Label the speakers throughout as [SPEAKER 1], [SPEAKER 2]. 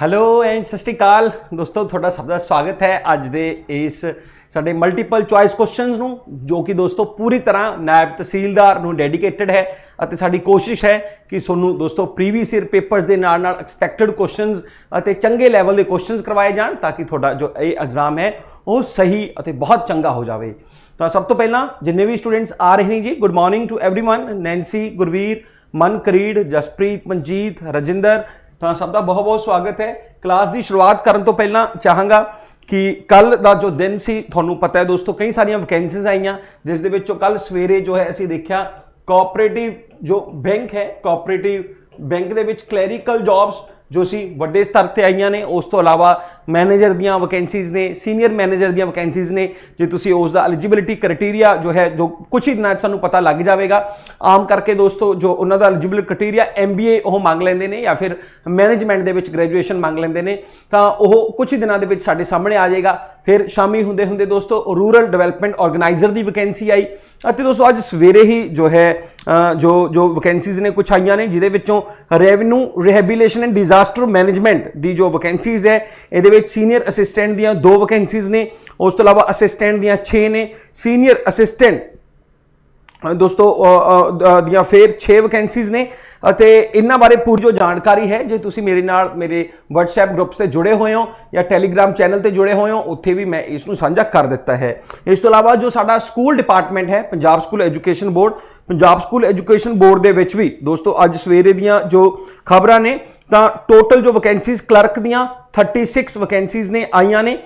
[SPEAKER 1] hello and ਸਤਿ ਸ਼੍ਰੀ ਅਕਾਲ ਦੋਸਤੋ ਤੁਹਾਡਾ ਸਭ ਦਾ ਸਵਾਗਤ ਹੈ ਅੱਜ ਦੇ ਇਸ ਸਾਡੇ ਮਲਟੀਪਲ ਚੁਆਇਸ ਕੁਐਸਚਨਸ ਨੂੰ ਜੋ ਕਿ ਦੋਸਤੋ ਪੂਰੀ ਤਰ੍ਹਾਂ ਨਾਇਬ ਤਹਿਸੀਲਦਾਰ ਨੂੰ ਡੈਡੀਕੇਟਿਡ ਹੈ ਅਤੇ ਸਾਡੀ ਕੋਸ਼ਿਸ਼ ਹੈ ਕਿ ਤੁਹਾਨੂੰ ਦੋਸਤੋ ਪ੍ਰੀਵੀਅਸ ਈਅਰ ਪੇਪਰਸ ਦੇ ਨਾਲ ਨਾਲ ਐਕਸਪੈਕਟਡ ਕੁਐਸਚਨਸ ਅਤੇ ਚੰਗੇ ਲੈਵਲ ਦੇ ਕੁਐਸਚਨਸ ਕਰਵਾਏ ਜਾਣ ਤਾਂ ਕਿ ਤੁਹਾਡਾ ਜੋ ਇਹ ਐਗਜ਼ਾਮ ਹੈ ਉਹ ਸਹੀ ਅਤੇ ਬਹੁਤ ਚੰਗਾ ਹੋ ਜਾਵੇ ਤਾਂ ਸਭ ਤੋਂ ਪਹਿਲਾਂ ਜਿੰਨੇ ਵੀ ਸਟੂਡੈਂਟਸ ਆ ਰਹੇ ਨੇ ਜੀ good morning to everyone Nancy Gurveer Mankreed Jaspreet Manjeet Rajinder ਤਾਂ ਸਭ ਦਾ ਬਹੁਤ ਬਹੁਤ ਸਵਾਗਤ ਹੈ ਕਲਾਸ ਦੀ ਸ਼ੁਰੂਆਤ ਕਰਨ ਤੋਂ ਪਹਿਲਾਂ ਚਾਹਾਂਗਾ ਕਿ ਕੱਲ ਦਾ ਜੋ ਦਿਨ ਸੀ ਤੁਹਾਨੂੰ ਪਤਾ ਹੈ ਦੋਸਤੋ ਕਈ ਸਾਰੀਆਂ ਵੈਕੈਂਸੀਜ਼ ਆਈਆਂ ਜਿਸ ਦੇ ਵਿੱਚੋਂ ਕੱਲ ਸਵੇਰੇ ਜੋ ਹੈ ਅਸੀਂ ਦੇਖਿਆ ਕੋਆਪਰੇਟਿਵ ਜੋ ਬੈਂਕ ਹੈ ਕੋਆਪਰੇਟਿਵ ਬੈਂਕ ਦੇ ਵਿੱਚ ਕਲੈਰੀਕਲ ਜੌਬਸ ਜੋ ਸੀ ਵੱਡੇ ਸਤਰ ਤੇ ਆਈਆਂ ਨੇ ਉਸ ਤੋਂ ਇਲਾਵਾ ਮੈਨੇਜਰ ਦੀਆਂ ਵੈਕੈਂਸੀਜ਼ ਨੇ ਸੀਨੀਅਰ ਮੈਨੇਜਰ ਦੀਆਂ ਵੈਕੈਂਸੀਜ਼ ਨੇ ਜੇ ਤੁਸੀਂ ਉਸ ਦਾ ਐਲੀਜੀਬਿਲਟੀ ਕ੍ਰਾਈਟੇਰੀਆ ਜੋ ਹੈ ਜੋ ਕੁਝ ਹੀ ਦਿਨਾਂ ਚ ਸਾਨੂੰ ਪਤਾ ਲੱਗ ਜਾਵੇਗਾ ਆਮ ਕਰਕੇ ਦੋਸਤੋ ਜੋ ਉਹਨਾਂ ਦਾ ਐਲੀਜੀਬਿਲ ਕ੍ਰਾਈਟੇਰੀਆ ਐਮਬੀਏ ਉਹ ਮੰਗ ਲੈਂਦੇ ਨੇ ਜਾਂ ਫਿਰ ਮੈਨੇਜਮੈਂਟ ਦੇ ਵਿੱਚ ਗ੍ਰੈਜੂਏਸ਼ਨ ਮੰਗ ਲੈਂਦੇ ਨੇ ਤਾਂ ਉਹ ਕੁਝ ਹੀ ਦਿਨਾਂ ਦੇ ਵਿੱਚ ਸਾਡੇ ਸਾਹਮਣੇ ਆ ਜਾਏਗਾ ਫਿਰ ਸ਼ਾਮੀ ਹੁੰਦੇ ਹੁੰਦੇ ਦੋਸਤੋ ਰੂਰਲ ਡਿਵੈਲਪਮੈਂਟ ਆਰਗੇਨਾਈਜ਼ਰ ਦੀ ਵੈਕੈਂਸੀ ਆਈ ਅਤੇ ਦੋਸਤੋ ਅੱਜ ਸਵੇਰੇ ਹੀ ਜੋ ਹੈ ਜੋ ਜੋ ਵੈਕੈਂਸੀਜ਼ ਨੇ ਕੁਝ ਆਈਆਂ ਨੇ ਜਿਹਦੇ ਵਿੱਚੋਂ revenue rehabilitation and disaster management ਦੀ ਜੋ ਵੈਕੈਂਸੀਜ਼ ਹੈ ਇਹਦੇ ਵਿੱਚ ਸੀਨੀਅਰ ਅਸਿਸਟੈਂਟ ਦੀਆਂ ਦੋ ਵੈਕੈਂਸੀਜ਼ ਨੇ ਉਸ ਤੋਂ ਇਲਾਵਾ ਅਸਿਸਟੈਂਟ ਦੀਆਂ 6 ਨੇ ਸੀਨੀਅਰ ਅਸਿਸਟੈਂਟ ਦੋਸਤੋ ਦੀਆਂ ਫੇਰ 6 ਵੈਕੈਂਸੀਜ਼ ਨੇ ਅਤੇ ਇਹਨਾਂ ਬਾਰੇ ਪੂਰੀ ਜੋ ਜਾਣਕਾਰੀ ਹੈ ਜੇ ਤੁਸੀਂ ਮੇਰੇ ਨਾਲ ਮੇਰੇ WhatsApp ਗਰੁੱਪਸ ਤੇ ਜੁੜੇ ਹੋਏ ਹੋ ਜਾਂ Telegram ਚੈਨਲ ਤੇ ਜੁੜੇ ਹੋਏ ਹੋ ਉੱਥੇ ਵੀ ਮੈਂ ਇਸ ਨੂੰ ਸਾਂਝਾ ਕਰ ਦਿੱਤਾ ਹੈ ਇਸ ਤੋਂ ਇਲਾਵਾ ਜੋ ਸਾਡਾ ਸਕੂਲ ਡਿਪਾਰਟਮੈਂਟ ਹੈ Punjab school education board Punjab school education board ਦੇ ਵਿੱਚ ਵੀ ਦੋਸਤੋ ਅੱਜ ਸਵੇਰੇ ਦੀਆਂ ਜੋ ਖਬਰਾਂ ਨੇ ਤਾਂ ਟੋਟਲ ਜੋ ਵੈਕੈਂਸੀਜ਼ ਕਲਰਕ ਦੀਆਂ 36 ਵੈਕੈਂਸੀਜ਼ ਨੇ ਆਈਆਂ ਨੇ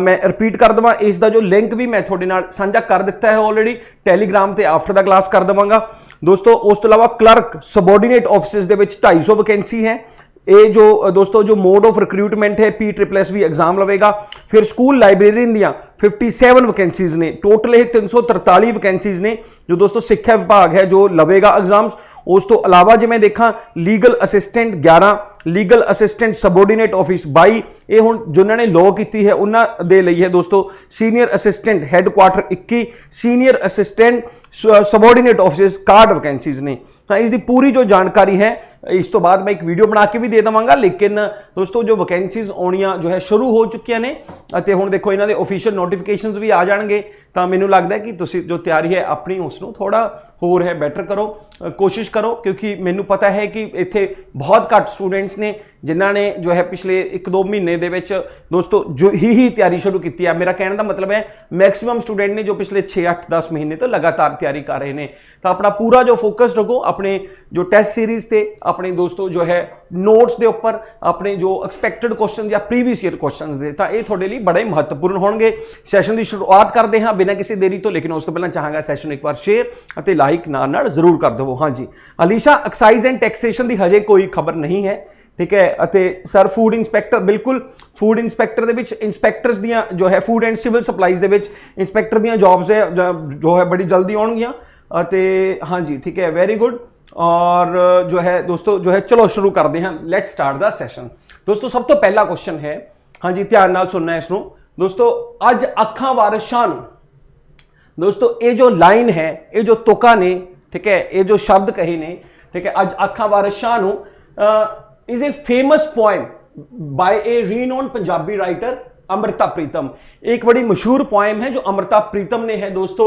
[SPEAKER 1] ਮੈਂ ਰਿਪੀਟ ਕਰ ਦਵਾਂ ਇਸ ਦਾ ਜੋ ਲਿੰਕ ਵੀ ਮੈਂ ਤੁਹਾਡੇ ਨਾਲ ਸਾਂਝਾ ਕਰ ਦਿੱਤਾ ਹੈ ਆਲਰੇਡੀ ਟੈਲੀਗ੍ਰਾਮ ਤੇ ਆਫਟਰ ਦਾ ਕਲਾਸ ਕਰ ਦਵਾਂਗਾ ਦੋਸਤੋ ਉਸ ਤੋਂ ਇਲਾਵਾ ਕਲਰਕ ਸਬੋਰਡੀਨੇਟ ਆਫਿਸਿਸ ਦੇ ਵਿੱਚ 250 ਵੈਕੈਂਸੀ ਹੈ ਇਹ ਜੋ ਦੋਸਤੋ ਜੋ ਮੋਡ ਆਫ ਰਿਕਰੂਟਮੈਂਟ ਹੈ ਪੀ ਟ੍ਰਿਪਲ ਐਸ ਵੀ ਐਗਜ਼ਾਮ ਲਵੇਗਾ ਫਿਰ ਸਕੂਲ ਲਾਇਬ੍ਰੇਰੀਨ ਦੀਆਂ 57 वैकेंसीज ने टोटल है तीन वैकेंसीज ने जो दोस्तों शिक्षा विभाग है जो लवेगा एग्जाम्स उस तो अलावा जो मैं देखा legal assistant 11 legal assistant subordinate office 22 ਇਹ ਹੁਣ ਜਿਨ੍ਹਾਂ ਨੇ ਲਾਅ ਕੀਤੀ ਹੈ ਉਹਨਾਂ ਦੇ ਲਈ ਹੈ ਦੋਸਤੋ senior assistant headquarter 21 senior assistant subordinate offices card vacancies ਨੇ ਤਾਂ ਇਸ ਦੀ ਪੂਰੀ ਜੋ ਜਾਣਕਾਰੀ ਹੈ ਇਸ ਤੋਂ ਬਾਅਦ ਮੈਂ ਇੱਕ ਵੀਡੀਓ ਬਣਾ ਕੇ ਵੀ ਦੇ ਦਵਾਂਗਾ ਲੇਕਿਨ ਦੋਸਤੋ ਜੋ ਵੈਕੈਂਸੀਜ਼ ਆਉਣੀਆਂ ਜੋ ਹੈ ਸ਼ੁਰੂ ਹੋ ਚੁੱਕੀਆਂ ਨੇ ਅਤੇ ਹੁਣ ਦੇਖੋ ਇਹਨਾਂ ਦੇ ਅਫੀਸ਼ੀਅਲ ਨੋਟਿਸ ਨੋਟੀਫਿਕੇਸ਼ਨਸ ਵੀ ਆ ਜਾਣਗੇ ਤਾਂ ਮੈਨੂੰ ਲੱਗਦਾ ਕਿ ਤੁਸੀਂ ਜੋ ਤਿਆਰੀ ਹੈ ਆਪਣੀ ਉਸ ਨੂੰ ਥੋੜਾ ਹੋਰ ਹੈ ਬੈਟਰ ਕਰੋ ਕੋਸ਼ਿਸ਼ ਕਰੋ ਕਿਉਂਕਿ ਮੈਨੂੰ ਪਤਾ ਹੈ ਕਿ ਇੱਥੇ ਬਹੁਤ ਘੱਟ ਸਟੂਡੈਂਟਸ ਨੇ ਜਿਨ੍ਹਾਂ ਨੇ ਜੋ ਹੈ ਪਿਛਲੇ 1-2 ਮਹੀਨੇ ਦੇ ਵਿੱਚ ਦੋਸਤੋ ਜੋ ਹੀ ਹੀ ਤਿਆਰੀ ਸ਼ੁਰੂ ਕੀਤੀ ਹੈ ਮੇਰਾ ਕਹਿਣ ਦਾ ਮਤਲਬ ਹੈ ਮੈਕਸਿਮਮ ਸਟੂਡੈਂਟ ਨੇ ਜੋ ਪਿਛਲੇ 6-8-10 ਮਹੀਨੇ ਤੋਂ ਲਗਾਤਾਰ ਤਿਆਰੀ ਕਰ ਰਹੇ ਨੇ ਤਾਂ ਆਪਣਾ ਪੂਰਾ ਜੋ ਫੋਕਸ ਰੱਖੋ ਆਪਣੇ ਜੋ ਟੈਸਟ ਸੀਰੀਜ਼ ਤੇ ਆਪਣੇ ਦੋਸਤੋ ਜੋ ਹੈ ਨੋਟਸ ਦੇ ਉੱਪਰ ਆਪਣੇ ਜੋ ਐਕਸਪੈਕਟਡ ਕੁਐਸਚਨ ਜਾਂ ਪ੍ਰੀਵੀਅਸ ਈਅਰ ਕੁਐਸਚਨਸ ਦੇ ਤਾਂ ਇਹ ਤੁਹਾਡੇ ਲਈ ਬੜੇ ਮਹੱਤਵਪੂਰਨ ਹੋਣਗੇ ਸੈਸ਼ਨ ਦੀ ਸ਼ੁਰੂਆਤ ਕਰਦੇ ਹਾਂ ਬਿਨਾਂ ਕਿਸੇ ਦੇਰੀ ਤੋਂ ਲੇਕਿਨ ਉਸ ਤੋਂ ਪਹਿਲਾਂ ਚਾਹਾਂਗਾ ਸੈਸ਼ਨ ਇੱਕ ਵਾਰ ਸ਼ੇਅਰ ਅਤੇ ਲਾਈਕ ਨਾਲ ਨਾਲ ਜ਼ਰੂਰ ਕਰ ਦਿਵੋ ਹਾਂਜੀ ਅਲੀਸ਼ਾ ਐਕਸਾਈਜ਼ ਐਂਡ ਟੈਕਸੇਸ਼ਨ ਦੀ ਹਜੇ ਕੋਈ ਖਬਰ ਨਹੀਂ ਹੈ ਠੀਕ ਹੈ ਅਤੇ ਸਰ ਫੂਡ ਇਨਸਪੈਕਟਰ ਬਿਲਕੁਲ ਫੂਡ ਇਨਸਪੈਕਟਰ ਦੇ ਵਿੱਚ ਇਨਸਪੈਕਟਰਸ ਦੀਆਂ ਜੋ ਹੈ ਫੂਡ ਐਂਡ ਸਿਵਲ ਸਪਲਾਈਜ਼ ਦੇ ਵਿੱਚ ਇਨਸਪੈਕਟਰ ਦੀਆਂ ਜੌਬਸ ਹੈ ਜੋ ਹੈ ਬੜੀ ਜਲਦੀ ਆਉਣਗੀਆਂ ਅਤੇ ਹਾਂਜੀ ਠੀਕ ਹੈ ਵੈਰੀ ਗੁੱਡ ਔਰ ਜੋ ਹੈ ਦੋਸਤੋ ਜੋ ਹੈ ਚਲੋ ਸ਼ੁਰੂ ਕਰਦੇ ਹਾਂ ਲੈਟਸ ਸਟਾਰਟ ਦਾ ਸੈਸ਼ਨ ਦੋਸਤੋ ਸਭ ਤੋਂ ਪਹਿਲਾ ਕੁਐਸਚਨ ਹੈ ਹਾਂਜੀ ਧਿਆਨ ਨਾਲ ਸੁਣਨਾ ਇਸ ਨੂੰ ਦੋਸਤੋ ਅੱਜ ਅੱਖਾਂ ਵਾਰਸ਼ਾਂ ਨੂੰ ਦੋਸਤੋ ਇਹ ਜੋ ਲਾਈਨ ਹੈ ਇਹ ਜੋ ਤੁਕਾ ਨੇ ਠੀਕ ਹੈ ਇਹ ਜੋ ਸ਼ਬਦ ਕਹੇ ਨੇ ਠੀਕ ਹੈ ਅੱਜ ਅੱਖਾਂ ਵਾਰਿਸ਼ਾਂ ਨੂੰ is a famous poem by a renowned Punjabi writer Amrita Pritam ਇੱਕ ਬੜੀ ਮਸ਼ਹੂਰ ਪੋਇਮ ਹੈ ਜੋ ਅਮਰਤਾ ਪ੍ਰੀਤਮ ਨੇ ਹੈ ਦੋਸਤੋ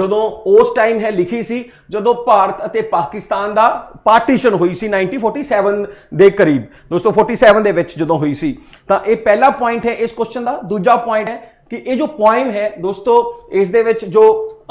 [SPEAKER 1] ਜਦੋਂ ਉਸ ਟਾਈਮ ਹੈ ਲਿਖੀ ਸੀ ਜਦੋਂ ਭਾਰਤ ਅਤੇ ਪਾਕਿਸਤਾਨ ਦਾ ਪਾਰਟੀਸ਼ਨ ਹੋਈ ਸੀ 1947 ਦੇ ਕਰੀਬ ਦੋਸਤੋ 47 ਦੇ ਵਿੱਚ ਜਦੋਂ ਹੋਈ ਸੀ ਤਾਂ ਇਹ ਪਹਿਲਾ ਪੁਆਇੰਟ ਹੈ ਇਸ ਕੁਐਸਚਨ ਦਾ ਦੂਜਾ ਪੁਆਇੰਟ ਹੈ ਕਿ ਇਹ ਜੋ ਪੋਇਮ ਹੈ ਦੋਸਤੋ ਇਸ ਦੇ ਵਿੱਚ ਜੋ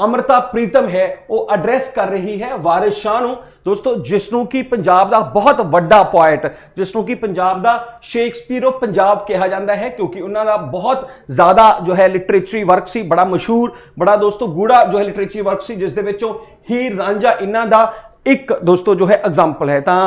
[SPEAKER 1] ਅਮਰਤਾ ਪ੍ਰੀਤਮ ਹੈ ਉਹ ਐਡਰੈਸ ਕਰ ਰਹੀ ਹੈ ਵਾਰਿਸ ਸ਼ਾਹ ਨੂੰ ਦੋਸਤੋ ਜਿਸ ਨੂੰ ਕਿ ਪੰਜਾਬ ਦਾ ਬਹੁਤ ਵੱਡਾ ਪੋਇਟ ਜਿਸ ਨੂੰ ਕਿ ਪੰਜਾਬ ਦਾ ਸ਼ੇਕਸਪੀਅਰ ਆਫ ਪੰਜਾਬ ਕਿਹਾ ਜਾਂਦਾ ਹੈ ਕਿਉਂਕਿ ਉਹਨਾਂ ਦਾ ਬਹੁਤ ਜ਼ਿਆਦਾ ਜੋ ਹੈ ਲਿਟਰੇਚਰੀ ਵਰਕ ਸੀ ਬੜਾ ਮਸ਼ਹੂਰ ਬੜਾ ਦੋਸਤੋ ਗੂੜਾ ਜੋ ਹੈ ਲਿਟਰੇਚਰੀ ਵਰਕ ਸੀ ਜਿਸ ਦੇ ਵਿੱਚੋਂ ਹੀਰ ਰਾਂਝਾ ਇਹਨਾਂ ਦਾ ਇੱਕ ਦੋਸਤੋ ਜੋ ਹੈ ਐਗਜ਼ਾਮਪਲ ਹੈ ਤਾਂ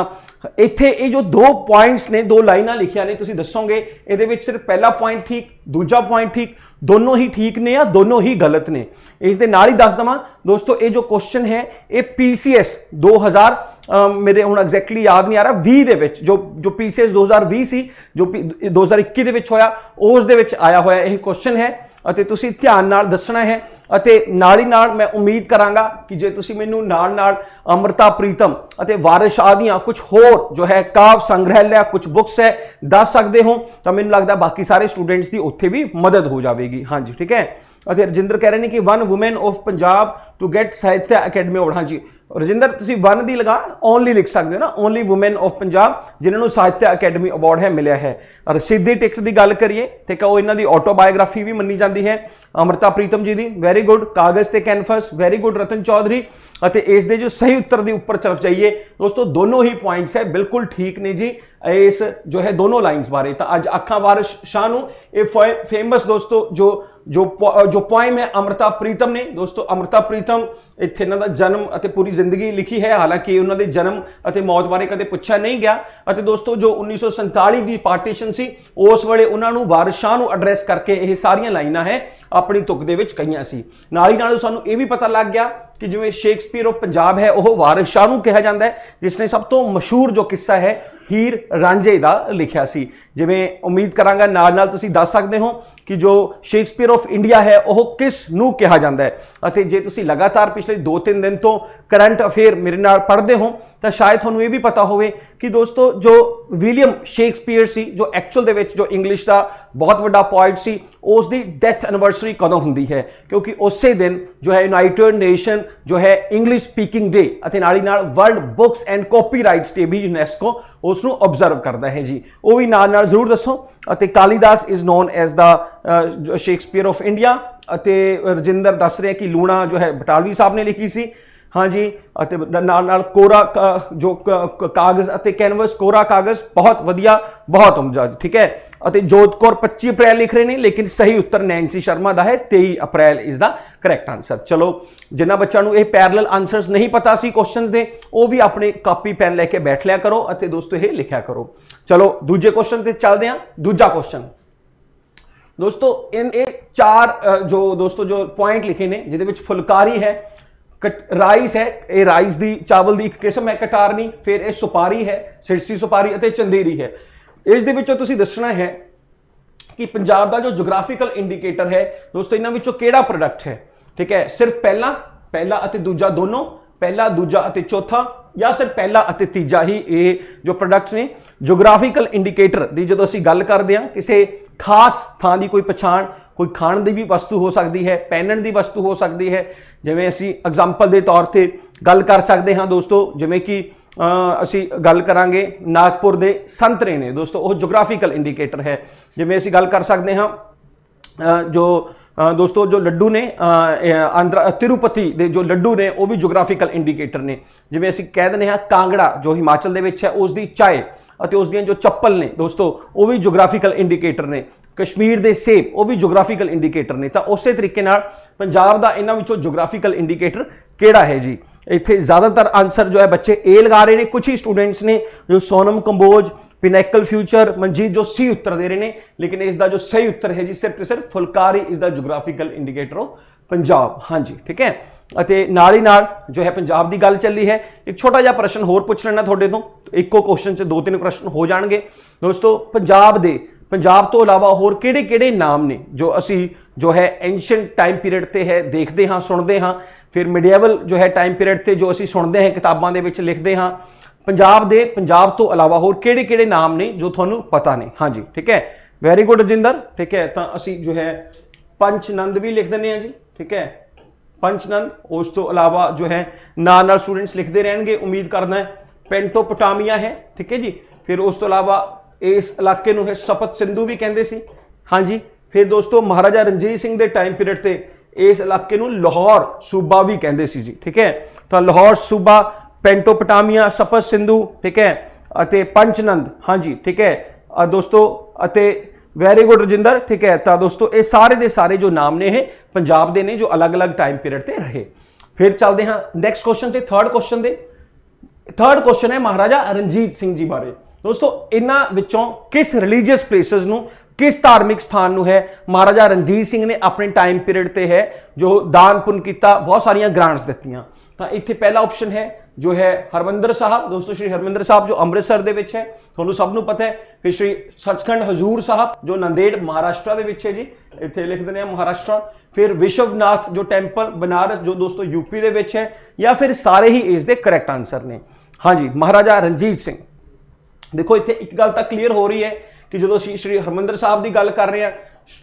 [SPEAKER 1] ਇੱਥੇ ਇਹ ਜੋ ਦੋ ਪੁਆਇੰਟਸ ਨੇ ਦੋ ਲਾਈਨਾਂ ਲਿਖੀਆਂ ਨੇ ਤੁਸੀਂ ਦੱਸੋਗੇ ਇਹਦੇ ਵਿੱਚ ਸਿਰਫ ਪਹਿਲਾ ਪੁਆਇੰਟ ਠੀਕ ਦੂਜਾ ਪੁਆਇੰਟ ਠੀਕ ਦੋਨੋਂ ਹੀ ਠੀਕ ਨੇ ਜਾਂ ਦੋਨੋਂ ਹੀ ਗਲਤ ਨੇ ਇਸ ਦੇ ਨਾਲ ਹੀ ਦੱਸ ਦਵਾਂ ਦੋਸਤੋ ਇਹ ਜੋ ਕੁਐਸਚਨ ਹੈ ਇਹ ਪੀਸੀਐਸ 2000 ਮੇਰੇ ਹੁਣ ਐਗਜ਼ੈਕਟਲੀ ਯਾਦ ਨਹੀਂ ਆ ਰਿਹਾ 20 ਦੇ ਵਿੱਚ ਜੋ ਜੋ ਪੀਸੀਐਸ 2020 ਸੀ ਜੋ 2021 ਦੇ ਵਿੱਚ ਹੋਇਆ ਉਸ ਦੇ ਵਿੱਚ ਆਇਆ ਹੋਇਆ ਇਹ ਕੁਐਸਚਨ ਹੈ ਅਤੇ ਤੁਸੀਂ ਧਿਆਨ ਨਾਲ ਦੱਸਣਾ ਹੈ ਅਤੇ ਨਾਲ ਹੀ ਨਾਲ ਮੈਂ ਉਮੀਦ ਕਰਾਂਗਾ ਕਿ ਜੇ ਤੁਸੀਂ ਮੈਨੂੰ ਨਾਲ ਨਾਲ ਅਮਰਤਾ ਪ੍ਰੀਤਮ ਅਤੇ ਵਾਰਿਸ਼ ਆਦੀਆਂ ਕੁਝ ਹੋਰ ਜੋ ਹੈ ਕਾਵ ਸੰਗ੍ਰਹਿ ਲਿਆ ਕੁਝ ਬੁੱਕਸ ਹੈ ਦੱਸ ਸਕਦੇ ਹੋ ਤਾਂ ਮੈਨੂੰ ਲੱਗਦਾ ਬਾਕੀ ਸਾਰੇ ਸਟੂਡੈਂਟਸ ਦੀ ਉੱਥੇ ਵੀ ਮਦਦ ਹੋ ਜਾਵੇਗੀ ਹਾਂਜੀ ਠੀਕ ਹੈ ਅਤੇ ਰਜਿੰਦਰ ਕਹਿ ਰਹੇ ਨੇ ਕਿ one of of Punjab to get Sahitya Akademi award ਹਾਂਜੀ ਰਜਿੰਦਰ ਤੁਸੀਂ ਵਨ ਦੀ ਲਗਾ ਓਨਲੀ ਲਿਖ ਸਕਦੇ ਹੋ ਨਾ ਓਨਲੀ ਔਮਨ ਆਫ ਪੰਜਾਬ ਜਿਨ੍ਹਾਂ ਨੂੰ ਸਾਹਿਤ ਅਕੈਡਮੀ ਅਵਾਰਡ ਹੈ ਮਿਲਿਆ ਹੈ ਔਰ ਸਿੱਧੀ ਟਿਕਟ ਦੀ ਗੱਲ ਕਰੀਏ ਤੇ ਕਹੋ ਇਹਨਾਂ ਦੀ ਆਟੋਬਾਇਓਗ੍ਰਾਫੀ ਵੀ ਮੰਨੀ ਜਾਂਦੀ ਹੈ ਅਮਰਤਾ ਪ੍ਰੀਤਮ ਜੀ ਦੀ ਵੈਰੀ ਗੁੱਡ ਕਾਗਜ਼ ਤੇ canvas very good Ratan Chaudhary ਅਤੇ ਇਸ ਦੇ ਜੋ ਸਹੀ ਉੱਤਰ ਦੀ ਉੱਪਰ ਚਲਫ ਜਾਈਏ ਦੋਸਤੋ ਦੋਨੋਂ ਹੀ ਪੁਆਇੰਟਸ ਹੈ ਬਿਲਕੁਲ ਠੀਕ ਨੇ ਜੀ ਇਸ ਜੋ ਹੈ ਦੋਨੋਂ ਲਾਈਨਸ ਬਾਰੇ ਤਾਂ ਅੱਜ ਅੱਖਾਂ ਵਾਰਿਸ਼ ਸ਼ਾਹ ਨੂੰ ਇਹ ਫੇਮਸ ਦੋਸਤੋ ਜੋ ਜੋ ਜੋ ਪੋਇਮ ਹੈ ਅਮਰਤਾ ਪ੍ਰੀਤਮ ਨੇ ਦੋਸਤੋ ਅਮਰਤਾ ਪ੍ਰੀਤਮ ਇੱਥੇ ਇਹਨਾਂ ਦਾ ਜਨਮ ਅਤੇ ਪੂਰੀ ਜ਼ਿੰਦਗੀ ਲਿਖੀ ਹੈ ਹਾਲਾਂਕਿ ਉਹਨਾਂ ਦੇ ਜਨਮ ਅਤੇ ਮੌਤ ਬਾਰੇ ਕਦੇ ਪੁੱਛਿਆ ਨਹੀਂ ਗਿਆ ਅਤੇ ਦੋਸਤੋ ਜੋ 1947 ਦੀ ਪਾਰਟੀਸ਼ਨ ਸੀ ਉਸ ਵੇਲੇ ਉਹਨਾਂ ਨੂੰ ਵਾਰਿਸ਼ਾਂ ਨੂੰ ਐਡਰੈਸ ਕਰਕੇ ਇਹ ਸਾਰੀਆਂ ਲਾਈਨਾਂ ਹੈ ਆਪਣੀ ਤੁਕ ਦੇ ਵਿੱਚ ਕਹੀਆਂ ਸੀ ਨਾਲ ਹੀ ਨਾਲ ਸਾਨੂੰ ਇਹ ਵੀ ਪਤਾ ਲੱਗ ਗਿਆ ਕਿ ਜਿਵੇਂ ਸ਼ੇਕਸਪੀਅਰ ਉਹ ਪੰਜਾਬ ਹੈ ਉਹ ਵਾਰਿਸ਼ਾਂ ਨੂੰ ਕਿਹਾ ਜਾਂਦਾ ਹੈ ਜਿਸ ਨੇ ਸਭ ਤੋਂ ਮਸ਼ਹੂਰ ਜੋ ਕਿੱਸਾ ਹੈ ਹੀਰ ਰਾਂਝੇ ਦਾ ਲਿਖਿਆ ਸੀ ਜਿਵੇਂ ਉਮੀਦ ਕਰਾਂਗਾ ਨਾਲ ਨਾਲ ਤੁਸੀਂ ਦੱਸ ਸਕਦੇ ਹੋ ਕਿ ਜੋ ਸ਼ੇਕਸਪੀਅਰ ਆਫ ਇੰਡੀਆ ਹੈ ਉਹ ਕਿਸ ਨੂੰ ਕਿਹਾ ਜਾਂਦਾ ਹੈ ਅਤੇ ਜੇ ਤੁਸੀਂ ਲਗਾਤਾਰ ਪਿਛਲੇ 2-3 ਦਿਨ ਤੋਂ ਕਰੰਟ ਅਫੇਅਰ ਮੇਰੇ ਨਾਲ ਪੜ੍ਹਦੇ ਹੋ ਤਾਂ ਸ਼ਾਇਦ ਤੁਹਾਨੂੰ ਇਹ ਵੀ ਪਤਾ ਹੋਵੇ ਕਿ ਦੋਸਤੋ ਜੋ ਵਿਲੀਅਮ ਸ਼ੇਕਸਪੀਅਰ ਸੀ ਜੋ ਐਕਚੁਅਲ ਦੇ ਵਿੱਚ ਜੋ ਇੰਗਲਿਸ਼ ਦਾ ਬਹੁਤ ਵੱਡਾ ਪੋਇਟ ਸੀ ਉਸ ਦੀ ਡੈਥ ਐਨਿਵਰਸਰੀ ਕਦੋਂ ਹੁੰਦੀ ਹੈ ਕਿਉਂਕਿ ਉਸੇ ਦਿਨ ਜੋ ਹੈ ਯੂਨਾਈਟਿਡ ਨੇਸ਼ਨ ਜੋ ਹੈ ਇੰਗਲਿਸ਼ ਸਪੀਕਿੰਗ ਡੇ ਅਤੇ ਨਾਲ ਹੀ ਨਾਲ world books and copyrights day ਵੀ ਯੂਨੈਸਕੋ ਉਸ ਨੂੰ ਆਬਜ਼ਰਵ ਕਰਦਾ ਹੈ ਜੀ ਉਹ ਵੀ ਨਾਲ ਨਾਲ ਜ਼ਰੂਰ ਦੱਸੋ ਅਤੇ Kalidas is known as the Shakespeare of India ਅਤੇ ਰਜਿੰਦਰ ਦੱਸ ਰਿਹਾ ਕਿ ਲੂਣਾ ਜੋ ਹੈ ਬਟਾਲਵੀ ਸਾਹਿਬ ਨੇ ਲਿਖੀ ਸੀ ਹਾਂਜੀ ਅਤੇ ਨਾਲ ਨਾਲ ਕੋਰਾ ਜੋ ਕਾਗਜ਼ ਅਤੇ ਕੈਨਵਸ ਕੋਰਾ ਕਾਗਜ਼ ਬਹੁਤ ਵਧੀਆ ਬਹੁਤ ਉਮਜਾ ਠੀਕ ਹੈ ਅਤੇ ਜੋਧਕੌਰ 25 ਅਪ੍ਰੈਲ ਲਿਖ ਰਹੇ ਨੇ ਲੇਕਿਨ ਸਹੀ ਉੱਤਰ ਨੈਂਸੀ ਸ਼ਰਮਾ ਦਾ ਹੈ 23 ਅਪ੍ਰੈਲ ਇਸ ਦਾ ਕਰੈਕਟ ਆਨਸਰ ਚਲੋ ਜਿੰਨਾ ਬੱਚਿਆਂ ਨੂੰ ਇਹ ਪੈਰਲਲ ਆਨਸਰਸ ਨਹੀਂ ਪਤਾ ਸੀ ਕੁਐਸਚਨਸ ਦੇ ਉਹ ਵੀ ਆਪਣੇ ਕਾਪੀ ਪੈਨ ਲੈ ਕੇ ਬੈਠ ਲਿਆ ਕਰੋ ਅਤੇ ਦੋਸਤੋ ਇਹ ਲਿਖਿਆ ਕਰੋ ਚਲੋ ਦੂਜੇ ਕੁਐਸਚਨ ਤੇ ਚੱਲਦੇ ਹਾਂ ਦੂਜਾ ਕੁਐਸਚਨ ਦੋਸਤੋ ਇਹ ਚਾਰ ਜੋ ਦੋਸਤੋ ਜੋ ਪੁਆਇੰਟ ਲਿਖੇ ਨੇ ਜਿਹਦੇ ਵਿੱਚ ਫੁਲਕਾਰੀ ਹੈ ਰਾਈਸ ਹੈ ਇਹ ਰਾਈਸ ਦੀ ਚਾਵਲ ਦੀ ਇੱਕ ਕਿਸਮ ਹੈ ਕਟਾਰਨੀ ਫਿਰ ਇਹ ਸੁਪਾਰੀ ਹੈ ਸਿਰਸੀ ਸੁਪਾਰੀ ਅਤੇ ਚੰਦੇਰੀ ਹੈ ਇਸ ਦੇ ਵਿੱਚੋਂ ਤੁਸੀਂ ਦੱਸਣਾ ਹੈ ਕਿ ਪੰਜਾਬ ਦਾ ਜੋ ਜੀਓਗ੍ਰਾਫੀਕਲ ਇੰਡੀਕੇਟਰ ਹੈ ਦੋਸਤੋ ਇਹਨਾਂ ਵਿੱਚੋਂ ਕਿਹੜਾ ਪ੍ਰੋਡਕਟ ਹੈ ਠੀਕ ਹੈ ਸਿਰਫ ਪਹਿਲਾ ਪਹਿਲਾ ਅਤੇ ਦੂਜਾ ਦੋਨੋਂ ਪਹਿਲਾ ਦੂਜਾ ਅਤੇ ਚੌਥਾ ਜਾਂ ਸਿਰ ਪਹਿਲਾ ਅਤੇ ਤੀਜਾ ਹੀ ਇਹ ਜੋ ਪ੍ਰੋਡਕਟਸ ਨੇ ਜੀਓਗ੍ਰਾਫੀਕਲ ਇੰਡੀਕੇਟਰ ਦੀ ਜਦੋਂ ਅਸੀਂ ਗੱਲ ਕਰਦੇ ਹਾਂ ਕਿਸੇ ਖਾਸ ਥਾਂ ਦੀ ਕੋਈ ਪਛਾਣ ਕੋਈ ਖਾਣ ਦੀ ਵੀ ਵਸਤੂ ਹੋ ਸਕਦੀ ਹੈ ਪਹਿਨਣ ਦੀ ਵਸਤੂ ਹੋ ਸਕਦੀ ਹੈ ਜਿਵੇਂ ਅਸੀਂ ਐਗਜ਼ਾਮਪਲ ਦੇ ਤੌਰ ਤੇ ਗੱਲ ਕਰ ਸਕਦੇ ਹਾਂ ਦੋਸਤੋ ਜਿਵੇਂ ਕਿ ਅਸੀਂ ਗੱਲ ਕਰਾਂਗੇ ਨਾਗਪੁਰ ਦੇ ਸੰਤਰੇ ਨੇ ਦੋਸਤੋ ਉਹ ਜੀਓਗ੍ਰਾਫੀਕਲ ਇੰਡੀਕੇਟਰ ਹੈ ਜਿਵੇਂ ਅਸੀਂ ਗੱਲ ਕਰ ਸਕਦੇ ਹਾਂ ਜੋ ਦੋਸਤੋ ਜੋ ਲੱਡੂ ਨੇ ਆਂਦਰਾ ਤਿਰੂਪਤੀ ਦੇ ਜੋ ਲੱਡੂ ਨੇ ਉਹ ਵੀ ਜੀਓਗ੍ਰਾਫੀਕਲ ਇੰਡੀਕੇਟਰ ਨੇ ਜਿਵੇਂ ਅਸੀਂ ਕਹਿ ਦਿੰਦੇ ਹਾਂ ਕਾਂਗੜਾ ਜੋ ਹਿਮਾਚਲ ਦੇ ਵਿੱਚ ਹੈ ਉਸ ਦੀ ਚਾਏ ਅਤੇ ਉਸ ਦੀਆਂ ਜੋ ਚੱਪਲ ਨੇ ਦੋਸਤੋ ਉਹ ਵੀ ਜੀਓਗ੍ਰਾਫੀਕਲ ਇੰਡੀਕੇਟਰ ਨੇ ਕਸ਼ਮੀਰ ਦੇ ਸੇਬ ਉਹ ਵੀ ਜੀਓਗ੍ਰਾਫੀਕਲ ਇੰਡੀਕੇਟਰ ਨੇ ਤਾਂ ਉਸੇ ਤਰੀਕੇ ਨਾਲ ਪੰਜਾਬ ਦਾ ਇਹਨਾਂ ਵਿੱਚੋਂ ਜੀਓਗ੍ਰਾਫੀਕਲ ਇੰਡੀਕੇਟਰ ਕਿਹੜਾ ਹੈ ਜੀ ਇੱਥੇ ਜ਼ਿਆਦਾਤਰ ਆਨਸਰ ਜੋ ਹੈ ਬੱਚੇ ਏ ਲਗਾ ਰਹੇ ਨੇ ਕੁਝ ਹੀ ਸਟੂਡੈਂਟਸ ਨੇ ਜੋ ਸੋਨਮ ਕੰਬੋਜ ਪਿਨੈਕਲ ਫਿਊਚਰ ਮਨਜੀਤ ਜੋ ਸੀ ਉੱਤਰ ਦੇ ਰਹੇ ਨੇ ਲੇਕਿਨ ਇਸ ਦਾ ਜੋ ਸਹੀ ਉੱਤਰ ਹੈ ਜੀ ਸਿਰਫ ਤੇ ਸਿਰਫ ਫੁਲਕਾਰੀ ਇਸ ਦਾ ਜੀਓਗ੍ਰਾਫੀਕਲ ਇੰਡੀਕੇਟਰ ਆਫ ਪੰਜਾਬ ਹਾਂਜੀ ਠੀਕ ਹੈ ਅਤੇ ਨਾਲ ਹੀ ਨਾਲ ਜੋ ਹੈ ਪੰਜਾਬ ਦੀ ਗੱਲ ਚੱਲੀ ਹੈ ਇੱਕ ਛੋਟਾ ਜਿਹਾ ਪ੍ਰਸ਼ਨ ਹੋਰ ਪੁੱਛ ਲੈਣਾ ਤੁਹਾਡੇ ਤੋਂ ਇੱਕੋ ਕੁਐਸਚਨ 'ਚ ਦੋ ਤਿੰਨ ਪ੍ਰਸ਼ਨ ਹੋ ਜਾਣਗੇ ਦੋਸਤੋ ਪੰਜਾਬ ਦੇ ਪੰਜਾਬ ਤੋਂ ਇਲਾਵਾ ਹੋਰ ਕਿਹੜੇ-ਕਿਹੜੇ ਨਾਮ ਨੇ ਜੋ ਅਸੀਂ ਜੋ ਹੈ ਐਂਸ਼ੀਅੰਟ ਟਾਈਮ ਪੀਰੀਅਡ ਤੇ ਹੈ ਦੇਖਦੇ ਹਾਂ ਸੁਣਦੇ ਹਾਂ ਫਿਰ ਮੀਡੀਆਵਲ ਜੋ ਹੈ ਟਾਈਮ ਪੀਰੀਅਡ ਤੇ ਜੋ ਅਸੀਂ ਸੁਣਦੇ ਹਾਂ ਕਿਤਾਬਾਂ ਦੇ ਵਿੱਚ ਲਿਖਦੇ ਹਾਂ ਪੰਜਾਬ ਦੇ ਪੰਜਾਬ ਤੋਂ ਇਲਾਵਾ ਹੋਰ ਕਿਹੜੇ-ਕਿਹੜੇ ਨਾਮ ਨੇ ਜੋ ਤੁਹਾਨੂੰ ਪਤਾ ਨੇ ਹਾਂਜੀ ਠੀਕ ਹੈ ਵੈਰੀ ਗੁੱਡ ਜਿੰਦਰ ਠੀਕ ਹੈ ਤਾਂ ਅਸੀਂ ਜੋ ਹੈ ਪੰਚਨੰਦ ਵੀ ਲਿਖ ਦਿੰਦੇ ਹਾਂ ਜੀ ਠੀਕ ਹੈ ਪੰਚਨੰਦ ਉਸ ਤੋਂ ਇਲਾਵਾ ਜੋ ਹੈ ਨਾਲ ਨਾਲ ਸਟੂਡੈਂਟਸ ਲਿਖਦੇ ਰਹਿਣਗੇ ਉਮੀਦ ਕਰਦਾ ਹੈ ਪੈਂਟੋਪਟਾਮੀਆ ਹੈ ਠੀਕ ਹੈ ਜੀ ਫਿਰ ਉਸ ਤੋਂ ਇਲਾਵਾ ਇਸ ਇਲਾਕੇ ਨੂੰ ਹੈ ਸਪਤ ਸਿੰਧੂ ਵੀ ਕਹਿੰਦੇ ਸੀ ਹਾਂਜੀ ਫਿਰ ਦੋਸਤੋ ਮਹਾਰਾਜਾ ਰਣਜੀਤ ਸਿੰਘ ਦੇ ਟਾਈਮ ਪੀਰੀਅਡ ਤੇ ਇਸ ਇਲਾਕੇ ਨੂੰ ਲਾਹੌਰ ਸੂਬਾ ਵੀ ਕਹਿੰਦੇ ਸੀ ਜੀ ਠੀਕ ਹੈ ਤਾਂ ਲਾਹੌਰ ਸੂਬਾ ਪੈਂਟੋਪਟਾਮੀਆ ਸਪਰ ਸਿੰਧੂ ਠੀਕ ਹੈ ਅਤੇ ਪੰਚਨੰਦ ਹਾਂਜੀ ਠੀਕ ਹੈ ਆ ਦੋਸਤੋ ਅਤੇ ਵੈਰੀ ਗੁੱਡ ਰਜਿੰਦਰ ਠੀਕ ਹੈ ਤਾਂ ਦੋਸਤੋ ਇਹ ਸਾਰੇ ਦੇ ਸਾਰੇ ਜੋ ਨਾਮ ਨੇ ਇਹ ਪੰਜਾਬ ਦੇ ਨੇ ਜੋ ਅਲੱਗ-ਅਲੱਗ ਟਾਈਮ ਪੀਰੀਅਡ ਤੇ ਰਹੇ ਫਿਰ ਚੱਲਦੇ ਹਾਂ ਨੈਕਸਟ ਕੁਐਸਚਨ ਤੇ ਥਰਡ ਕੁਐਸਚਨ ਦੇ ਥਰਡ ਕੁਐਸਚਨ ਹੈ ਮਹਾਰਾਜਾ ਰਣਜੀਤ ਸਿੰਘ ਜੀ ਬਾਰੇ ਦੋਸਤੋ ਇਹਨਾਂ ਵਿੱਚੋਂ ਕਿਸ ਰਿਲੀਜੀਅਸ ਪਲੇਸਸ ਨੂੰ ਕਿਸ ਧਾਰਮਿਕ ਸਥਾਨ ਨੂੰ ਹੈ ਮਹਾਰਾਜਾ ਰਣਜੀਤ ਸਿੰਘ ਨੇ ਆਪਣੇ ਟਾਈਮ ਪੀਰੀਅਡ ਤੇ ਹੈ ਜੋ ਦਾਨ ਪੁੰਨ ਕੀਤਾ ਬਹੁਤ ਸਾਰੀਆਂ ਗ੍ਰਾਂਟਸ ਦਿੱਤੀਆਂ ਤਾਂ ਇੱਥੇ ਪਹਿਲਾ ਆਪਸ਼ਨ ਹੈ ਜੋ ਹੈ ਹਰਮੰਦਰ ਸਾਹਿਬ ਦੋਸਤੋ ਸ਼੍ਰੀ ਹਰਮੰਦਰ ਸਾਹਿਬ ਜੋ ਅੰਮ੍ਰਿਤਸਰ ਦੇ ਵਿੱਚ ਹੈ ਤੁਹਾਨੂੰ ਸਭ ਨੂੰ ਪਤਾ ਹੈ ਫਿਰ ਸ਼੍ਰੀ ਸੱਚਖੰਡ ਹਜ਼ੂਰ ਸਾਹਿਬ ਜੋ ਨੰਦੇੜ ਮਹਾਰਾਸ਼ਟਰ ਦੇ ਵਿੱਚ ਹੈ ਜੀ ਇੱਥੇ ਲਿਖਦੇ ਨੇ ਮਹਾਰਾਸ਼ਟਰ ਫਿਰ ਵਿਸ਼ਵਨਾਥ ਜੋ ਟੈਂਪਲ ਬਨਾਰਸ ਜੋ ਦੋਸਤੋ ਯੂਪੀ ਦੇ ਵਿੱਚ ਹੈ ਜਾਂ ਫਿਰ ਸਾਰੇ ਹੀ ਇਸ ਦੇ ਕਰੈਕਟ ਆਨਸਰ ਨੇ ਹਾਂਜੀ ਮਹਾਰਾਜਾ ਰਣਜੀਤ ਸਿੰਘ ਦੇਖੋ ਇੱਥੇ ਇੱਕ ਗੱਲ ਤਾਂ ਕਲੀਅਰ ਹੋ ਰਹੀ ਹੈ ਕਿ ਜਦੋਂ ਅਸੀਂ ਸ੍ਰੀ ਹਰਮੰਦਰ ਸਾਹਿਬ ਦੀ ਗੱਲ ਕਰ ਰਹੇ ਹਾਂ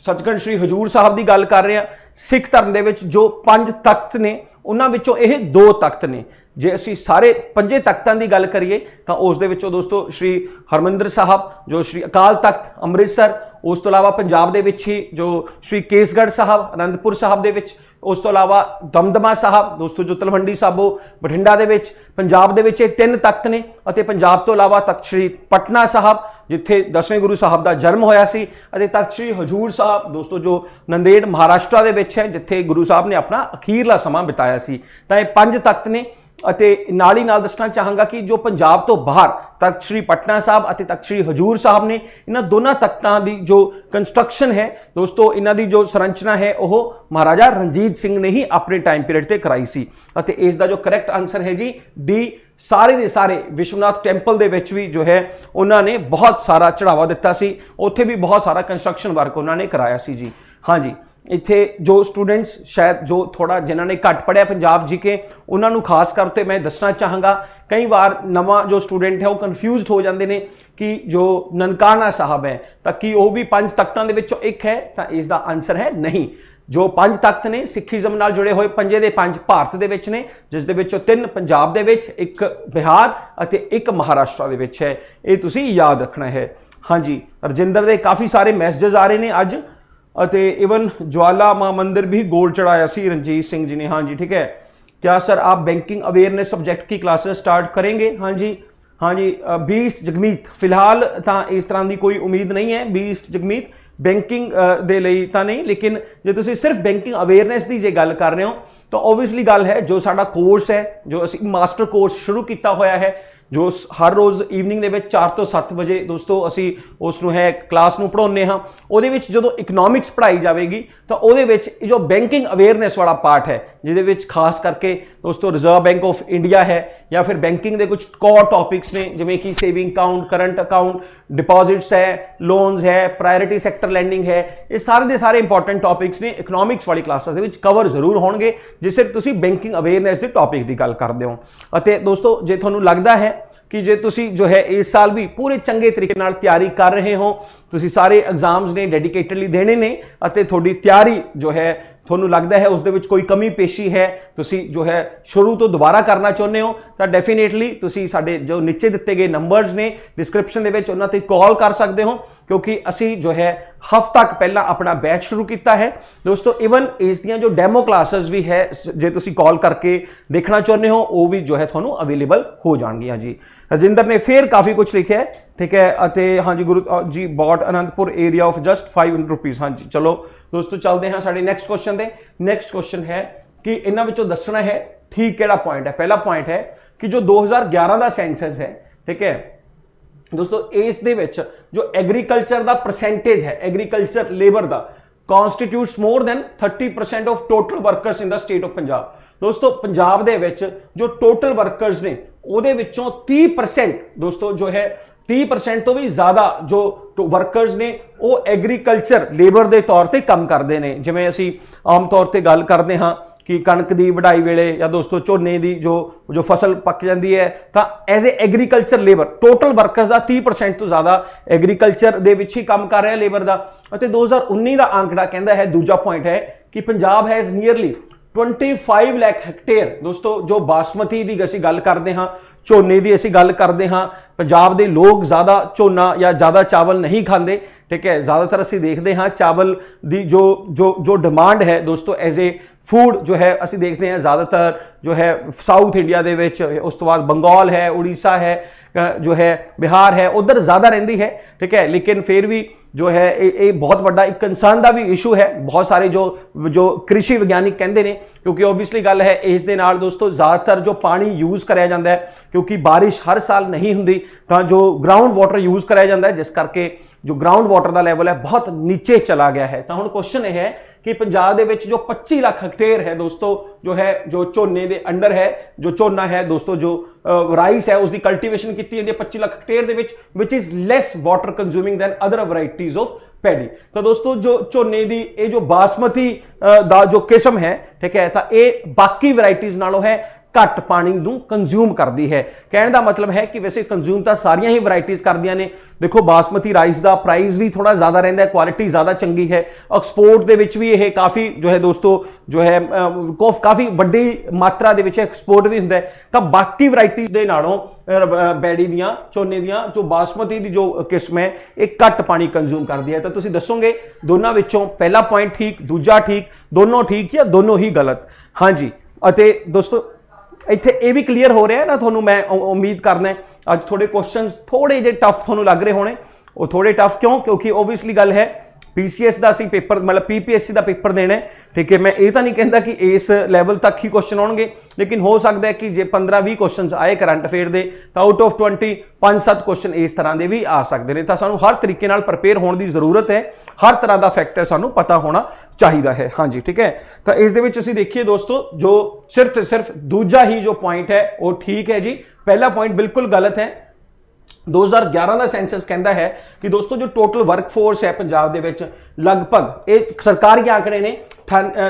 [SPEAKER 1] ਸੱਚਖੰਡ ਸ੍ਰੀ ਹਜੂਰ ਸਾਹਿਬ ਦੀ ਗੱਲ ਕਰ ਰਹੇ ਹਾਂ ਸਿੱਖ ਧਰਮ ਦੇ ਵਿੱਚ ਜੋ ਪੰਜ ਤਖਤ ਨੇ ਉਹਨਾਂ ਵਿੱਚੋਂ ਇਹ ਦੋ ਤਖਤ ਨੇ ਜੇ ਅਸੀਂ ਸਾਰੇ ਪੰਜੇ ਤਖਤਾਂ ਦੀ ਗੱਲ ਕਰੀਏ ਤਾਂ ਉਸ ਦੇ ਵਿੱਚੋਂ ਦੋਸਤੋ ਸ੍ਰੀ ਹਰਮੰਦਰ ਸਾਹਿਬ ਜੋ ਸ੍ਰੀ ਅਕਾਲ ਤਖਤ ਅੰਮ੍ਰਿਤਸਰ ਉਸ ਤੋਂ ਇਲਾਵਾ ਪੰਜਾਬ ਦੇ ਵਿੱਚ ਹੀ ਜੋ ਸ਼੍ਰੀ ਕੇਸਗੜ੍ਹ ਸਾਹਿਬ ਅਨੰਦਪੁਰ ਸਾਹਿਬ ਦੇ ਵਿੱਚ ਉਸ ਤੋਂ ਇਲਾਵਾ ਦਮਦਮਾ ਸਾਹਿਬ ਦੋਸਤੋ ਜੋ ਤਲਵੰਡੀ ਸਾਬੋ ਬਠਿੰਡਾ ਦੇ ਵਿੱਚ ਪੰਜਾਬ ਦੇ ਵਿੱਚ ਇਹ ਤਿੰਨ ਤਖਤ ਨੇ ਅਤੇ ਪੰਜਾਬ ਤੋਂ ਇਲਾਵਾ ਤਖਤ ਸ਼੍ਰੀ ਪਟਨਾ ਸਾਹਿਬ ਜਿੱਥੇ ਦਸਵੇਂ ਗੁਰੂ ਸਾਹਿਬ ਦਾ ਜਨਮ ਹੋਇਆ ਸੀ ਅਤੇ ਤਖਤ ਸ਼੍ਰੀ ਹਜੂਰ ਸਾਹਿਬ ਦੋਸਤੋ ਜੋ ਨੰਦੇੜ ਮਹਾਰਾਸ਼ਟਰ ਦੇ ਵਿੱਚ ਹੈ ਜਿੱਥੇ ਗੁਰੂ ਸਾਹਿਬ ਨੇ ਆਪਣਾ ਅਖੀਰਲਾ ਸਮਾਂ ਬਿਤਾਇਆ ਸੀ ਤਾਂ ਇਹ ਪੰਜ ਤਖਤ ਨੇ ਅਤੇ ਨਾਲ ਹੀ ਨਾਲ ਦੱਸਣਾ ਚਾਹਾਂਗਾ ਕਿ ਜੋ ਪੰਜਾਬ ਤੋਂ ਬਾਹਰ ਤਖਤ ਸ੍ਰੀ ਪਟਨਾ ਸਾਹਿਬ ਅਤੇ ਤਖਤ ਸ੍ਰੀ ਹਜੂਰ ਸਾਹਿਬ ਨੇ ਇਹਨਾਂ ਦੋਨਾਂ ਤਖਤਾਂ ਦੀ ਜੋ ਕੰਸਟਰਕਸ਼ਨ ਹੈ ਦੋਸਤੋ ਇਹਨਾਂ ਦੀ ਜੋ ਸੰਰਚਨਾ ਹੈ ਉਹ ਮਹਾਰਾਜਾ ਰਣਜੀਤ ਸਿੰਘ ਨੇ ਹੀ ਆਪਣੇ ਟਾਈਮ ਪੀਰੀਅਡ ਤੇ ਕਰਾਈ ਸੀ ਅਤੇ ਇਸ ਦਾ ਜੋ ਕਰੈਕਟ ਆਨਸਰ ਹੈ ਜੀ ਡੀ ਸਾਰੇ ਦੇ ਸਾਰੇ ਵਿਸ਼ਵਨਾਥ ਟੈਂਪਲ ਦੇ ਵਿੱਚ ਵੀ ਜੋ ਹੈ ਉਹਨਾਂ ਨੇ ਬਹੁਤ ਸਾਰਾ ਚੜਾਵਾ ਦਿੱਤਾ ਸੀ ਉੱਥੇ ਵੀ ਬਹੁਤ ਸਾਰਾ ਕੰਸਟਰਕਸ਼ਨ ਵਰਕ ਉਹਨਾਂ ਨੇ ਕਰਾਇਆ ਸੀ ਜੀ ਹਾਂਜੀ ਇੱਥੇ ਜੋ ਸਟੂਡੈਂਟਸ ਸ਼ਾਇਦ ਜੋ ਥੋੜਾ ਜਿਨ੍ਹਾਂ ਨੇ ਘੱਟ ਪੜਿਆ ਪੰਜਾਬ ਜੀਕੇ ਉਹਨਾਂ ਨੂੰ ਖਾਸ ਕਰ ਤੇ ਮੈਂ ਦੱਸਣਾ ਚਾਹਾਂਗਾ ਕਈ ਵਾਰ ਨਵਾਂ ਜੋ ਸਟੂਡੈਂਟ ਹੈ ਉਹ ਕਨਫਿਊਜ਼ਡ ਹੋ ਜਾਂਦੇ ਨੇ ਕਿ ਜੋ ਨਨਕਾਣਾ ਸਾਹਿਬ ਹੈ ਤਾਂ ਕੀ ਉਹ ਵੀ ਪੰਜ ਤਖਤਾਂ ਦੇ ਵਿੱਚੋਂ ਇੱਕ ਹੈ ਤਾਂ ਇਸ ਦਾ ਆਨਸਰ ਹੈ ਨਹੀਂ ਜੋ ਪੰਜ ਤਖਤ ਨੇ ਸਿੱਖੀਜ਼ਮ ਨਾਲ ਜੁੜੇ ਹੋਏ ਪੰਜੇ ਦੇ ਪੰਜ ਭਾਰਤ ਦੇ ਵਿੱਚ ਨੇ ਜਿਸ ਦੇ ਵਿੱਚੋਂ ਤਿੰਨ ਪੰਜਾਬ ਦੇ ਵਿੱਚ ਇੱਕ ਬਿਹਾਰ ਅਤੇ ਇੱਕ ਮਹਾਰਾਸ਼ਟਰ ਦੇ ਵਿੱਚ ਹੈ ਇਹ ਤੁਸੀਂ ਯਾਦ ਰੱਖਣਾ ਹੈ ਹਾਂਜੀ ਰਜਿੰਦਰ ਦੇ ਕਾਫੀ ਸਾਰੇ ਮੈਸੇजेस ਆ ਰਹੇ ਨੇ ਅੱਜ ਅਤੇ ਇਵਨ ਜਵਾਲਾ ਮਾ ਮੰਦਿਰ ਵੀ ਗੋਲ ਚੜਾਇਆ ਸੀ ਰਣਜੀਤ ਸਿੰਘ ਜੀ ਨੇ ਹਾਂਜੀ ਠੀਕ ਹੈ ਕਿਆ ਸਰ ਆਪ ਬੈਂਕਿੰਗ ਅਵੇਅਰਨੈਸ ਸਬਜੈਕਟ ਕੀ ਕਲਾਸਾਂ ਸਟਾਰਟ करेंगे ਹਾਂਜੀ ਹਾਂਜੀ हाँ ਜਗਮੀਤ ਫਿਲਹਾਲ ਤਾਂ ਇਸ ਤਰ੍ਹਾਂ ਦੀ ਕੋਈ ਉਮੀਦ ਨਹੀਂ ਹੈ ਬੀਸ ਜਗਮੀਤ ਬੈਂਕਿੰਗ ਦੇ ਲਈ ਤਾਂ ਨਹੀਂ ਲੇਕਿਨ ਜੇ ਤੁਸੀਂ ਸਿਰਫ ਬੈਂਕਿੰਗ ਅਵੇਅਰਨੈਸ ਦੀ ਜੇ ਗੱਲ ਕਰ ਰਹੇ ਹੋ ਤਾਂ ਆਬਵੀਅਸਲੀ ਗੱਲ ਹੈ ਜੋ ਸਾਡਾ ਕੋਰਸ ਹੈ ਜੋ ਅਸੀਂ ਮਾਸਟਰ ਕੋਰਸ ਸ਼ੁਰੂ ਕੀਤਾ ਹੋਇਆ ਹੈ ਜੋ ਹਰ ਰੋਜ਼ ਈਵਨਿੰਗ ਦੇ ਵਿੱਚ 4 ਤੋਂ 7 ਵਜੇ ਦੋਸਤੋ ਅਸੀਂ ਉਸ ਨੂੰ ਹੈ ਕਲਾਸ ਨੂੰ ਪੜਾਉਂਦੇ ਹਾਂ ਉਹਦੇ ਵਿੱਚ ਜਦੋਂ ਇਕਨੋਮਿਕਸ ਪੜਾਈ ਜਾਵੇਗੀ ਤਾਂ ਉਹਦੇ ਵਿੱਚ ਜੋ ਬੈਂਕਿੰਗ ਅਵੇਅਰਨੈਸ ਵਾਲਾ ਪਾਰਟ ਹੈ ਜਿਹਦੇ ਵਿੱਚ ਖਾਸ ਕਰਕੇ ਦੋਸਤੋ ਰਿਜ਼ਰਵ ਬੈਂਕ ਆਫ ਇੰਡੀਆ ਹੈ ਜਾਂ ਫਿਰ ਬੈਂਕਿੰਗ ਦੇ ਕੁਝ ਕੋਰ ਟੌਪਿਕਸ ਨੇ ਜਿਵੇਂ ਕਿ saving account current account deposits ਹੈ ਲੋਨਸ ਹੈ ਪ੍ਰਾਇੋਰਟੀ ਸੈਕਟਰ ਲੈਂਡਿੰਗ ਹੈ ਇਹ ਸਾਰੇ ਦੇ ਸਾਰੇ ਇੰਪੋਰਟੈਂਟ ਟੌਪਿਕਸ ਨੇ ਇਕਨੋਮਿਕਸ ਵਾਲੀ ਕਲਾਸਾਂ ਦੇ ਵਿੱਚ ਕਵਰ ਜ਼ਰੂਰ ਹੋਣਗੇ ਜੇ ਸਿਰ ਤੁਸੀਂ ਬੈਂਕਿੰਗ ਅਵੇਅਰਨੈਸ ਦੇ ਟੌਪਿਕ ਦੀ ਗੱਲ ਕਰਦੇ ਹੋ ਅਤੇ ਦੋਸਤੋ ਜੇ ਤੁਹਾਨੂੰ ਲੱਗਦਾ ਹੈ ਕਿ ਜੇ ਤੁਸੀਂ ਜੋ ਹੈ ਇਸ ਸਾਲ ਵੀ ਪੂਰੇ ਚੰਗੇ ਤਰੀਕੇ ਨਾਲ ਤਿਆਰੀ ਕਰ ਰਹੇ ਹੋ ਤੁਸੀਂ ਸਾਰੇ ਐਗਜ਼ਾਮਸ ਨੇ ਡੈਡੀਕੇਟਡਲੀ ਦੇਣੇ ਨੇ ਅਤੇ ਤੁਹਾਡੀ ਤਿਆਰੀ ਜੋ ਹੈ ਤੁਹਾਨੂੰ ਲੱਗਦਾ ਹੈ ਉਸ ਦੇ ਵਿੱਚ ਕੋਈ ਕਮੀ ਪੇਸ਼ੀ ਹੈ ਤੁਸੀਂ ਜੋ ਹੈ ਸ਼ੁਰੂ ਤੋਂ ਦੁਬਾਰਾ ਕਰਨਾ ਚਾਹੁੰਦੇ ਹੋ ਤਾਂ ਡੈਫੀਨੇਟਲੀ ਤੁਸੀਂ ਸਾਡੇ ਜੋ ਨੀਚੇ ਦਿੱਤੇ ਗਏ ਨੰਬਰਸ ਨੇ ਡਿਸਕ੍ਰਿਪਸ਼ਨ ਦੇ ਵਿੱਚ ਉਹਨਾਂ ਤੇ ਕਾਲ ਕਰ ਸਕਦੇ ਹੋ ਕਿਉਂਕਿ ਅਸੀਂ ਜੋ ਹੈ ਹਫ਼ਤਾ ਪਹਿਲਾਂ ਆਪਣਾ ਬੈਚ ਸ਼ੁਰੂ ਕੀਤਾ ਹੈ ਦੋਸਤੋ ਇਵਨ ਇਸ ਦੀਆਂ ਜੋ ਡੈਮੋ ਕਲਾਸਸ ਵੀ ਹੈ ਜੇ ਤੁਸੀਂ ਕਾਲ ਕਰਕੇ ਦੇਖਣਾ ਚਾਹੁੰਦੇ ਹੋ ਉਹ ਵੀ ਜੋ ਹੈ ਤੁਹਾਨੂੰ ਅਵੇਲੇਬਲ ਹੋ ਜਾਣਗੀਆਂ ਜੀ ਰਜਿੰਦਰ ਨੇ ਫੇਰ ਕਾਫੀ ਕੁਝ ਲਿਖਿਆ ਹੈ ਠੀਕ ਹੈ ਅਤੇ ਹਾਂਜੀ Guru ji bought Anandpur area of just 500 ਰੁਪਏ ਹਾਂਜੀ ਚਲੋ ਦੋਸਤੋ ਚੱਲਦੇ ਹਾਂ ਸਾਡੇ ਨੈਕਸਟ ਕੁਐਸਚਨ ਦੇ ਨੈਕਸਟ ਕੁਐਸਚਨ ਹੈ ਕਿ ਇਹਨਾਂ ਵਿੱਚੋਂ ਦੱਸਣਾ ਹੈ ਠੀਕ ਕਿਹੜਾ ਪੁਆਇੰਟ ਹੈ ਪਹਿਲਾ ਪੁਆਇੰਟ ਹੈ ਕਿ ਜੋ 2011 ਦਾ ਸੈਂਸਸ ਹੈ ਠੀਕ ਹੈ ਦੋਸਤੋ ਇਸ ਦੇ ਵਿੱਚ ਜੋ ਐਗਰੀਕਲਚਰ ਦਾ ਪਰਸੈਂਟੇਜ ਹੈ ਐਗਰੀਕਲਚਰ ਲੇਬਰ ਦਾ constitutes more than 30% of total workers in the state of Punjab ਦੋਸਤੋ ਪੰਜਾਬ ਦੇ ਵਿੱਚ ਜੋ ਟੋਟਲ ਵਰਕਰਸ ਨੇ ਉਹਦੇ ਵਿੱਚੋਂ 30% ਦੋਸਤੋ ਜੋ ਹੈ 30% ਤੋਂ ਵੀ ਜ਼ਿਆਦਾ ਜੋ ਵਰਕਰਸ ਨੇ ਉਹ ਐਗਰੀਕਲਚਰ ਲੇਬਰ ਦੇ ਤੌਰ ਤੇ ਕੰਮ ਕਰਦੇ ਨੇ ਜਿਵੇਂ ਅਸੀਂ ਆਮ ਤੌਰ ਤੇ ਗੱਲ ਕਰਦੇ ਹਾਂ ਕਿ ਕਣਕ ਦੀ ਵਢਾਈ ਵੇਲੇ ਜਾਂ ਦੋਸਤੋ ਝੋਨੇ ਦੀ ਜੋ ਜੋ ਫਸਲ ਪੱਕ ਜਾਂਦੀ ਹੈ ਤਾਂ as a agriculture labour total workers ਦਾ 30% ਤੋਂ ਜ਼ਿਆਦਾ ਐਗਰੀਕਲਚਰ ਦੇ ਵਿੱਚ ਹੀ ਕੰਮ ਕਰ ਰਿਹਾ ਲੇਬਰ ਦਾ ਅਤੇ 2019 ਦਾ ਅੰਕੜਾ ਕਹਿੰਦਾ ਹੈ ਦੂਜਾ ਪੁਆਇੰਟ ਹੈ ਕਿ Punjab has nearly 25 lakh hectare ਦੋਸਤੋ ਜੋ ਬਾਸਮਤੀ ਦੀ ਅਸੀਂ ਗੱਲ ਕਰਦੇ ਹਾਂ ਝੋਨੇ ਦੀ ਅਸੀਂ ਗੱਲ ਕਰਦੇ ਹਾਂ ਪੰਜਾਬ ਦੇ ਲੋਕ ਜ਼ਿਆਦਾ ਝੋਨਾ ਜਾਂ ਜ਼ਿਆਦਾ ਚਾਵਲ ਨਹੀਂ ਖਾਂਦੇ ਠੀਕ ਹੈ ਜ਼ਿਆਦਾਤਰ ਅਸੀਂ ਦੇਖਦੇ ਹਾਂ ਚਾਵਲ ਦੀ ਜੋ ਜੋ ਜੋ ਡਿਮਾਂਡ ਹੈ ਦੋਸਤੋ ਐਜ਼ ਅ ਫੂਡ ਜੋ ਹੈ ਅਸੀਂ ਦੇਖਦੇ ਹਾਂ ਜ਼ਿਆਦਾਤਰ ਜੋ ਹੈ ਸਾਊਥ ਇੰਡੀਆ ਦੇ ਵਿੱਚ ਉਸ ਤੋਂ ਬਾਅਦ ਬੰਗਾਲ ਹੈ ਉੜੀਸਾ ਹੈ ਜੋ ਹੈ ਬਿਹਾਰ ਹੈ ਉਧਰ ਜ਼ਿਆਦਾ ਰਹਿੰਦੀ ਹੈ ਠੀਕ ਹੈ ਲੇਕਿਨ ਫਿਰ ਵੀ ਜੋ ਹੈ ਇਹ ਬਹੁਤ ਵੱਡਾ ਇੱਕ ਇਨਸਾਨ ਦਾ ਵੀ ਇਸ਼ੂ ਹੈ ਬਹੁਤ ਸਾਰੇ ਜੋ ਜੋ ਕ੍ਰਿਸ਼ੀ ਵਿਗਿਆਨੀ ਕਹਿੰਦੇ ਨੇ ਕਿਉਂਕਿ ਆਬਵੀਅਸਲੀ ਗੱਲ ਹੈ ਇਸ ਦੇ ਨਾਲ ਦੋਸਤੋ ਜ਼ਿਆਦਾਤਰ ਜੋ ਪਾਣੀ ਯੂਜ਼ ਕਰਿਆ ਜਾਂਦਾ ਹੈ ਕਿਉਂਕਿ ਬਾਰਿਸ਼ ਹਰ ਸਾਲ ਨਹੀਂ ਹੁੰਦੀ ਤਾਂ ਜੋ ਗਰਾਊਂਡ ਵਾਟਰ ਯੂਜ਼ ਕਰਿਆ ਜਾਂਦਾ ਹੈ ਜਿਸ ਕਰਕੇ ਜੋ ਗਰਾਊਂਡ ਵਾਟਰ ਦਾ ਲੈਵਲ ਹੈ ਬਹੁਤ ਨੀਚੇ ਚਲਾ ਗਿਆ ਹੈ ਤਾਂ ਹੁਣ ਕੁਐਸਚਨ ਇਹ ਹੈ ਕਿ ਪੰਜਾਬ ਦੇ ਵਿੱਚ ਜੋ 25 ਲੱਖ ਹੈਕਟੇਅਰ ਹੈ ਦੋਸਤੋ ਜੋ ਹੈ ਜੋ ਝੋਨੇ ਦੇ ਅੰਡਰ ਹੈ ਜੋ ਝੋਨਾ ਹੈ ਦੋਸਤੋ ਜੋ ਰਾਈਸ ਹੈ ਉਸ ਦੀ ਕਲਟੀਵੇਸ਼ਨ ਕੀਤੀ ਜਾਂਦੀ ਹੈ 25 ਲੱਖ ਹੈਕਟੇਅਰ ਦੇ ਵਿੱਚ which is less water consuming than other varieties of paddy ਤਾਂ ਦੋਸਤੋ ਜੋ ਝੋਨੇ ਦੀ ਇਹ ਜੋ ਬਾਸਮਤੀ ਦਾ ਜੋ ਕਿਸਮ ਹੈ ਠੀਕ ਹੈ ਤਾਂ ਇਹ ਬਾਕੀ ਵੈਰਾਈਟੀਜ਼ ਨਾਲੋਂ ਹੈ ਘੱਟ ਪਾਣੀ ਨੂੰ ਕੰਜ਼ਿਊਮ ਕਰਦੀ ਹੈ ਕਹਿਣ ਦਾ ਮਤਲਬ ਹੈ ਕਿ ਵੈਸੇ ਕੰਜ਼ਿਊਮ ਤਾਂ ਸਾਰੀਆਂ ਹੀ ਵੈਰਾਈਟੀਆਂ ਕਰਦੀਆਂ ਨੇ ਦੇਖੋ ਬਾਸਮਤੀ ਰਾਈਸ ਦਾ ਪ੍ਰਾਈਸ ਵੀ ਥੋੜਾ ਜ਼ਿਆਦਾ ਰਹਿੰਦਾ ਹੈ ਕੁਆਲਿਟੀ ਜ਼ਿਆਦਾ ਚੰਗੀ ਹੈ ਐਕਸਪੋਰਟ ਦੇ ਵਿੱਚ ਵੀ ਇਹ ਕਾਫੀ ਜੋ ਹੈ ਦੋਸਤੋ ਜੋ ਹੈ ਕਾਫੀ ਵੱਡੀ ਮਾਤਰਾ ਦੇ ਵਿੱਚ ਐਕਸਪੋਰਟ ਵੀ ਹੁੰਦਾ ਹੈ ਤਾਂ ਬਾਕੀ ਵੈਰਾਈਟੀ ਦੇ ਨਾਲੋਂ ਬੈੜੀ ਦੀਆਂ ਚੋਨੇ ਦੀਆਂ ਜੋ ਬਾਸਮਤੀ ਦੀ ਜੋ ਕਿਸਮ ਹੈ ਇਹ ਘੱਟ ਪਾਣੀ ਕੰਜ਼ੂਮ ਕਰਦੀ ਹੈ ਤਾਂ ਤੁਸੀਂ ਦੱਸੋਗੇ ਦੋਨਾਂ ਵਿੱਚੋਂ ਪਹਿਲਾ ਪੁਆਇੰਟ ਠੀਕ ਦੂਜਾ ਠੀਕ ਦੋਨੋਂ ਠੀਕ ਜਾਂ ਦੋਨੋਂ ਹੀ ਗਲਤ ਹਾਂਜੀ ਅਤੇ ਦੋਸਤੋ ਇੱਥੇ ਇਹ ਵੀ ਕਲੀਅਰ ਹੋ ਰਿਹਾ ਹੈ ਨਾ ਤੁਹਾਨੂੰ ਮੈਂ ਉਮੀਦ ਕਰਦਾ ਅੱਜ ਥੋੜੇ ਕੁਐਸਚਨਸ ਥੋੜੇ ਜੇ ਟਫ ਤੁਹਾਨੂੰ ਲੱਗ ਰਹੇ ਹੋਣੇ ਉਹ ਥੋੜੇ ਟਫ ਕਿਉਂ ਕਿਉਂਕਿ ਓਬਵੀਅਸਲੀ ਗੱਲ ਹੈ ਪੀਸੀਐਸ ਦਾ ਅਸੀਂ ਪੇਪਰ ਮਤਲਬ ਪੀਪੀਐਸਸੀ ਦਾ ਪੇਪਰ ਦੇਣਾ ਹੈ ਠੀਕ ਹੈ ਮੈਂ ਇਹ ਤਾਂ ਨਹੀਂ ਕਹਿੰਦਾ ਕਿ ਇਸ ਲੈਵਲ ਤੱਕ ਹੀ ਕੁਐਸਚਨ ਆਉਣਗੇ ਲੇਕਿਨ ਹੋ ਸਕਦਾ ਹੈ ਕਿ ਜੇ 15-20 ਕੁਐਸਚਨਸ ਆਏ ਕਰੰਟ ਅਫੇਅਰ ਦੇ ਤਾਂ ਆਊਟ ਆਫ 20 5-7 ਕੁਐਸਚਨ ਇਸ ਤਰ੍ਹਾਂ ਦੇ ਵੀ ਆ ਸਕਦੇ ਨੇ ਤਾਂ ਸਾਨੂੰ ਹਰ ਤਰੀਕੇ ਨਾਲ ਪ੍ਰਪੇਅਰ ਹੋਣ ਦੀ ਜ਼ਰੂਰਤ ਹੈ ਹਰ ਤਰ੍ਹਾਂ ਦਾ ਫੈਕਟਰ ਸਾਨੂੰ ਪਤਾ ਹੋਣਾ ਚਾਹੀਦਾ ਹੈ ਹਾਂਜੀ ਠੀਕ ਹੈ ਤਾਂ ਇਸ ਦੇ ਵਿੱਚ ਤੁਸੀਂ ਦੇਖੀਏ ਦੋਸਤੋ ਜੋ ਸਿਰਫ ਸਿਰਫ ਦੂਜਾ ਹੀ ਜੋ ਪੁਆਇੰਟ ਹੈ ਉਹ ਠੀਕ ਹੈ ਜੀ ਪਹਿਲਾ ਪੁਆਇੰਟ ਬਿਲਕੁਲ ਗਲਤ ਹੈ 2011 ਦਾ ਸੈਂਸਸ ਕਹਿੰਦਾ ਹੈ ਕਿ ਦੋਸਤੋ ਜੋ ਟੋਟਲ ਵਰਕਫੋਰਸ ਹੈ ਪੰਜਾਬ ਦੇ ਵਿੱਚ ਲਗਭਗ ਇਹ ਸਰਕਾਰੀ ਆંકੜੇ ਨੇ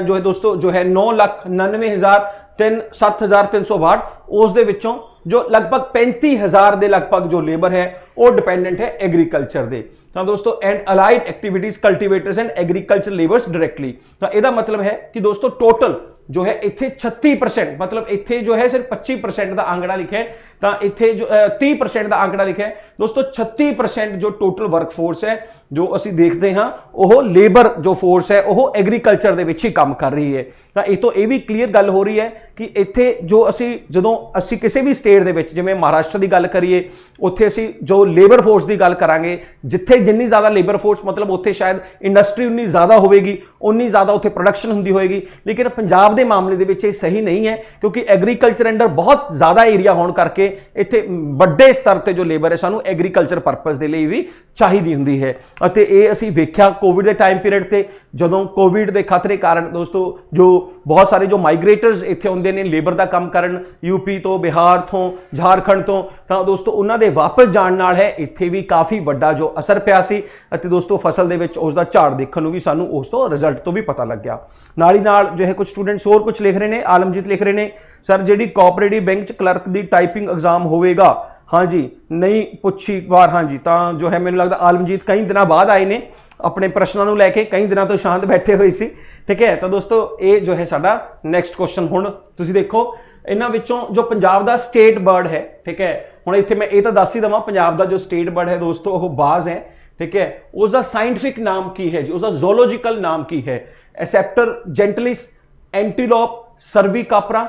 [SPEAKER 1] ਜੋ ਹੈ ਦੋਸਤੋ ਜੋ ਹੈ 9 ਲੱਖ 99000 3 ਉਸ ਦੇ ਵਿੱਚੋਂ ਜੋ ਲਗਭਗ 35000 ਦੇ ਲਗਭਗ ਜੋ ਲੇਬਰ ਹੈ ਉਹ ਡਿਪੈਂਡੈਂਟ ਹੈ ਐਗਰੀਕਲਚਰ ਦੇ ਤਾਂ ਦੋਸਤੋ and allied activities cultivators and agriculture labours directly ਤਾਂ ਇਹਦਾ ਮਤਲਬ ਹੈ ਕਿ ਦੋਸਤੋ ਟੋਟਲ ਜੋ ਹੈ ਇੱਥੇ 36% ਮਤਲਬ ਇੱਥੇ ਜੋ ਹੈ ਸਿਰਫ 25% ਦਾ ਅੰਕੜਾ ਲਿਖਿਆ ਤਾਂ ਇੱਥੇ ਜੋ 30% ਦਾ ਅੰਕੜਾ ਲਿਖਿਆ ਦੋਸਤੋ 36% ਜੋ ਟੋਟਲ ਵਰਕਫੋਰਸ ਹੈ ਜੋ ਅਸੀਂ ਦੇਖਦੇ ਹਾਂ ਉਹ ਲੇਬਰ ਜੋ ਫੋਰਸ ਹੈ ਉਹ ਐਗਰੀਕਲਚਰ ਦੇ ਵਿੱਚ ਹੀ ਕੰਮ ਕਰ ਰਹੀ ਹੈ ਤਾਂ ਇਹ ਤੋਂ ਇਹ ਵੀ ਕਲੀਅਰ ਗੱਲ ਹੋ ਰਹੀ ਹੈ ਕਿ ਇੱਥੇ ਜੋ ਅਸੀਂ ਜਦੋਂ ਅਸੀਂ ਕਿਸੇ ਵੀ ਸਟੇਟ ਦੇ ਵਿੱਚ ਜਿਵੇਂ ਮਹਾਰਾਸ਼ਟਰ ਦੀ ਗੱਲ ਕਰੀਏ ਉੱਥੇ ਅਸੀਂ ਜੋ ਲੇਬਰ ਫੋਰਸ ਦੀ ਗੱਲ ਕਰਾਂਗੇ ਜਿੱਥੇ ਜਿੰਨੀ ਜ਼ਿਆਦਾ ਲੇਬਰ ਫੋਰਸ ਮਤਲਬ ਉੱਥੇ ਸ਼ਾਇਦ ਇੰਡਸਟਰੀ ਉਨੀ ਜ਼ਿਆਦਾ ਹੋਵੇਗੀ ਉਨੀ ਜ਼ਿਆਦਾ ਉੱਥੇ ਪ੍ਰੋਡਕਸ਼ਨ ਹੁੰਦੀ ਹੋਵੇਗੀ ਲੇਕਿਨ ਪੰਜਾਬ ਦੇ ਮਾਮਲੇ ਦੇ ਵਿੱਚ ਇਹ ਸਹੀ ਨਹੀਂ ਹੈ ਕਿਉਂਕਿ ਐਗਰੀਕਲਚਰ ਅੰਡਰ ਬਹੁਤ ਜ਼ਿਆਦਾ ਏਰੀਆ ਹੋਣ ਕਰਕੇ ਇੱਥੇ ਵੱਡੇ ਸਤਰ ਤੇ ਜੋ ਲੇਬਰ ਹੈ ਸਾਨੂੰ ਐਗਰੀਕਲਚਰ ਪਰਪਸ ਦੇ ਲਈ ਵੀ ਚਾਹੀਦੀ ਹੁੰਦੀ ਹੈ ਅਤੇ ਇਹ ਅਸੀਂ ਵੇਖਿਆ ਕੋਵਿਡ ਦੇ ਟਾਈਮ ਪੀਰੀਅਡ ਤੇ ਜਦੋਂ ਕੋਵਿਡ ਦੇ ਖਤਰੇ ਕਾਰਨ ਦੋਸਤੋ ਜੋ ਬਹੁਤ ਸਾਰੇ ਜੋ ਮਾਈਗ੍ਰੇਟਰਸ ਇੱਥੇ ਆਉਂਦੇ ਨੇ ਲੇਬਰ ਦਾ ਕੰਮ ਕਰਨ ਯੂਪੀ ਤੋਂ ਬਿਹਾਰ ਤੋਂ ਝਾਰਖੰਡ ਤੋਂ ਤਾਂ ਦੋਸਤੋ ਉਹਨਾਂ ਦੇ ਵਾਪਸ ਜਾਣ ਨਾਲ ਹੈ ਇੱਥੇ ਵੀ ਕਾਫੀ ਵੱਡਾ ਜੋ ਅਸਰ ਪਿਆ ਸੀ ਅਤੇ ਦੋਸਤੋ ਫਸਲ ਦੇ ਵਿੱਚ ਉਸ ਦਾ ਝਾੜ ਦੇਖਣ ਨੂੰ ਵੀ ਸਾਨੂੰ ਉਸ ਤੋਂ ਰਿਜ਼ਲਟ ਤੋਂ ਵੀ ਪਤਾ ਲੱਗਿਆ ਨਾਲ ਹੀ ਨਾਲ ਜੋ ਹੈ ਕੁਝ ਸਟੂਡੈਂਟਸ ਹੋਰ ਕੁਝ ਲਿਖ ਰਹੇ ਨੇ ਆਲਮਜੀਤ ਲਿਖ ਰਹੇ ਨੇ ਸਰ ਜਿਹੜੀ ਕੋਆਪਰੇਟਿਵ ਬੈਂਕ ਚ ਕਲਰਕ ਦੀ ਟਾਈਪਿੰਗ ਐਗਜ਼ਾਮ ਹੋਵੇਗਾ ਹਾਂਜੀ ਨਹੀਂ ਪੁੱਛੀ ਵਾਰ ਹਾਂਜੀ ਤਾਂ ਜੋ ਹੈ ਮੈਨੂੰ ਲੱਗਦਾ ਆਲਮਜੀਤ ਕਈ ਦਿਨਾਂ ਬਾਅਦ ਆਏ ਨੇ ਆਪਣੇ ਪ੍ਰਸ਼ਨਾਂ ਨੂੰ ਲੈ ਕੇ ਕਈ ਦਿਨਾਂ ਤੋਂ ਸ਼ਾਂਤ ਬੈਠੇ ਹੋਏ ਸੀ ਠੀਕ ਹੈ ਤਾਂ ਦੋਸਤੋ ਇਹ ਜੋ ਹੈ ਸਾਡਾ ਨੈਕਸਟ ਕੁਐਸਚਨ ਹੁਣ ਤੁਸੀਂ ਦੇਖੋ ਇਹਨਾਂ ਵਿੱਚੋਂ ਜੋ ਪੰਜਾਬ ਦਾ ਸਟੇਟ ਬਰਡ ਹੈ ਠੀਕ ਹੈ ਹੁਣ ਇੱਥੇ ਮੈਂ ਇਹ ਤਾਂ ਦੱਸ ਹੀ ਦਵਾਂ ਪੰਜਾਬ ਦਾ ਜੋ ਸਟੇਟ ਬਰਡ ਹੈ ਦੋਸਤੋ ਉਹ ਬਾਜ਼ ਹੈ ਠੀਕ ਹੈ ਉਸ ਦਾ ਸਾਇੰਟਿਫਿਕ ਨਾਮ ਕੀ ਹੈ ਜੀ ਉਸ ਦਾ ਜ਼ੂਲੋਜੀਕਲ ਨਾਮ ਕੀ ਹੈ ਐਸੈਪਟਰ ਜੈਂਟਲਿਸ ਐਂਟੀਲੋਪ ਸਰਵੀ ਕਾਪਰਾ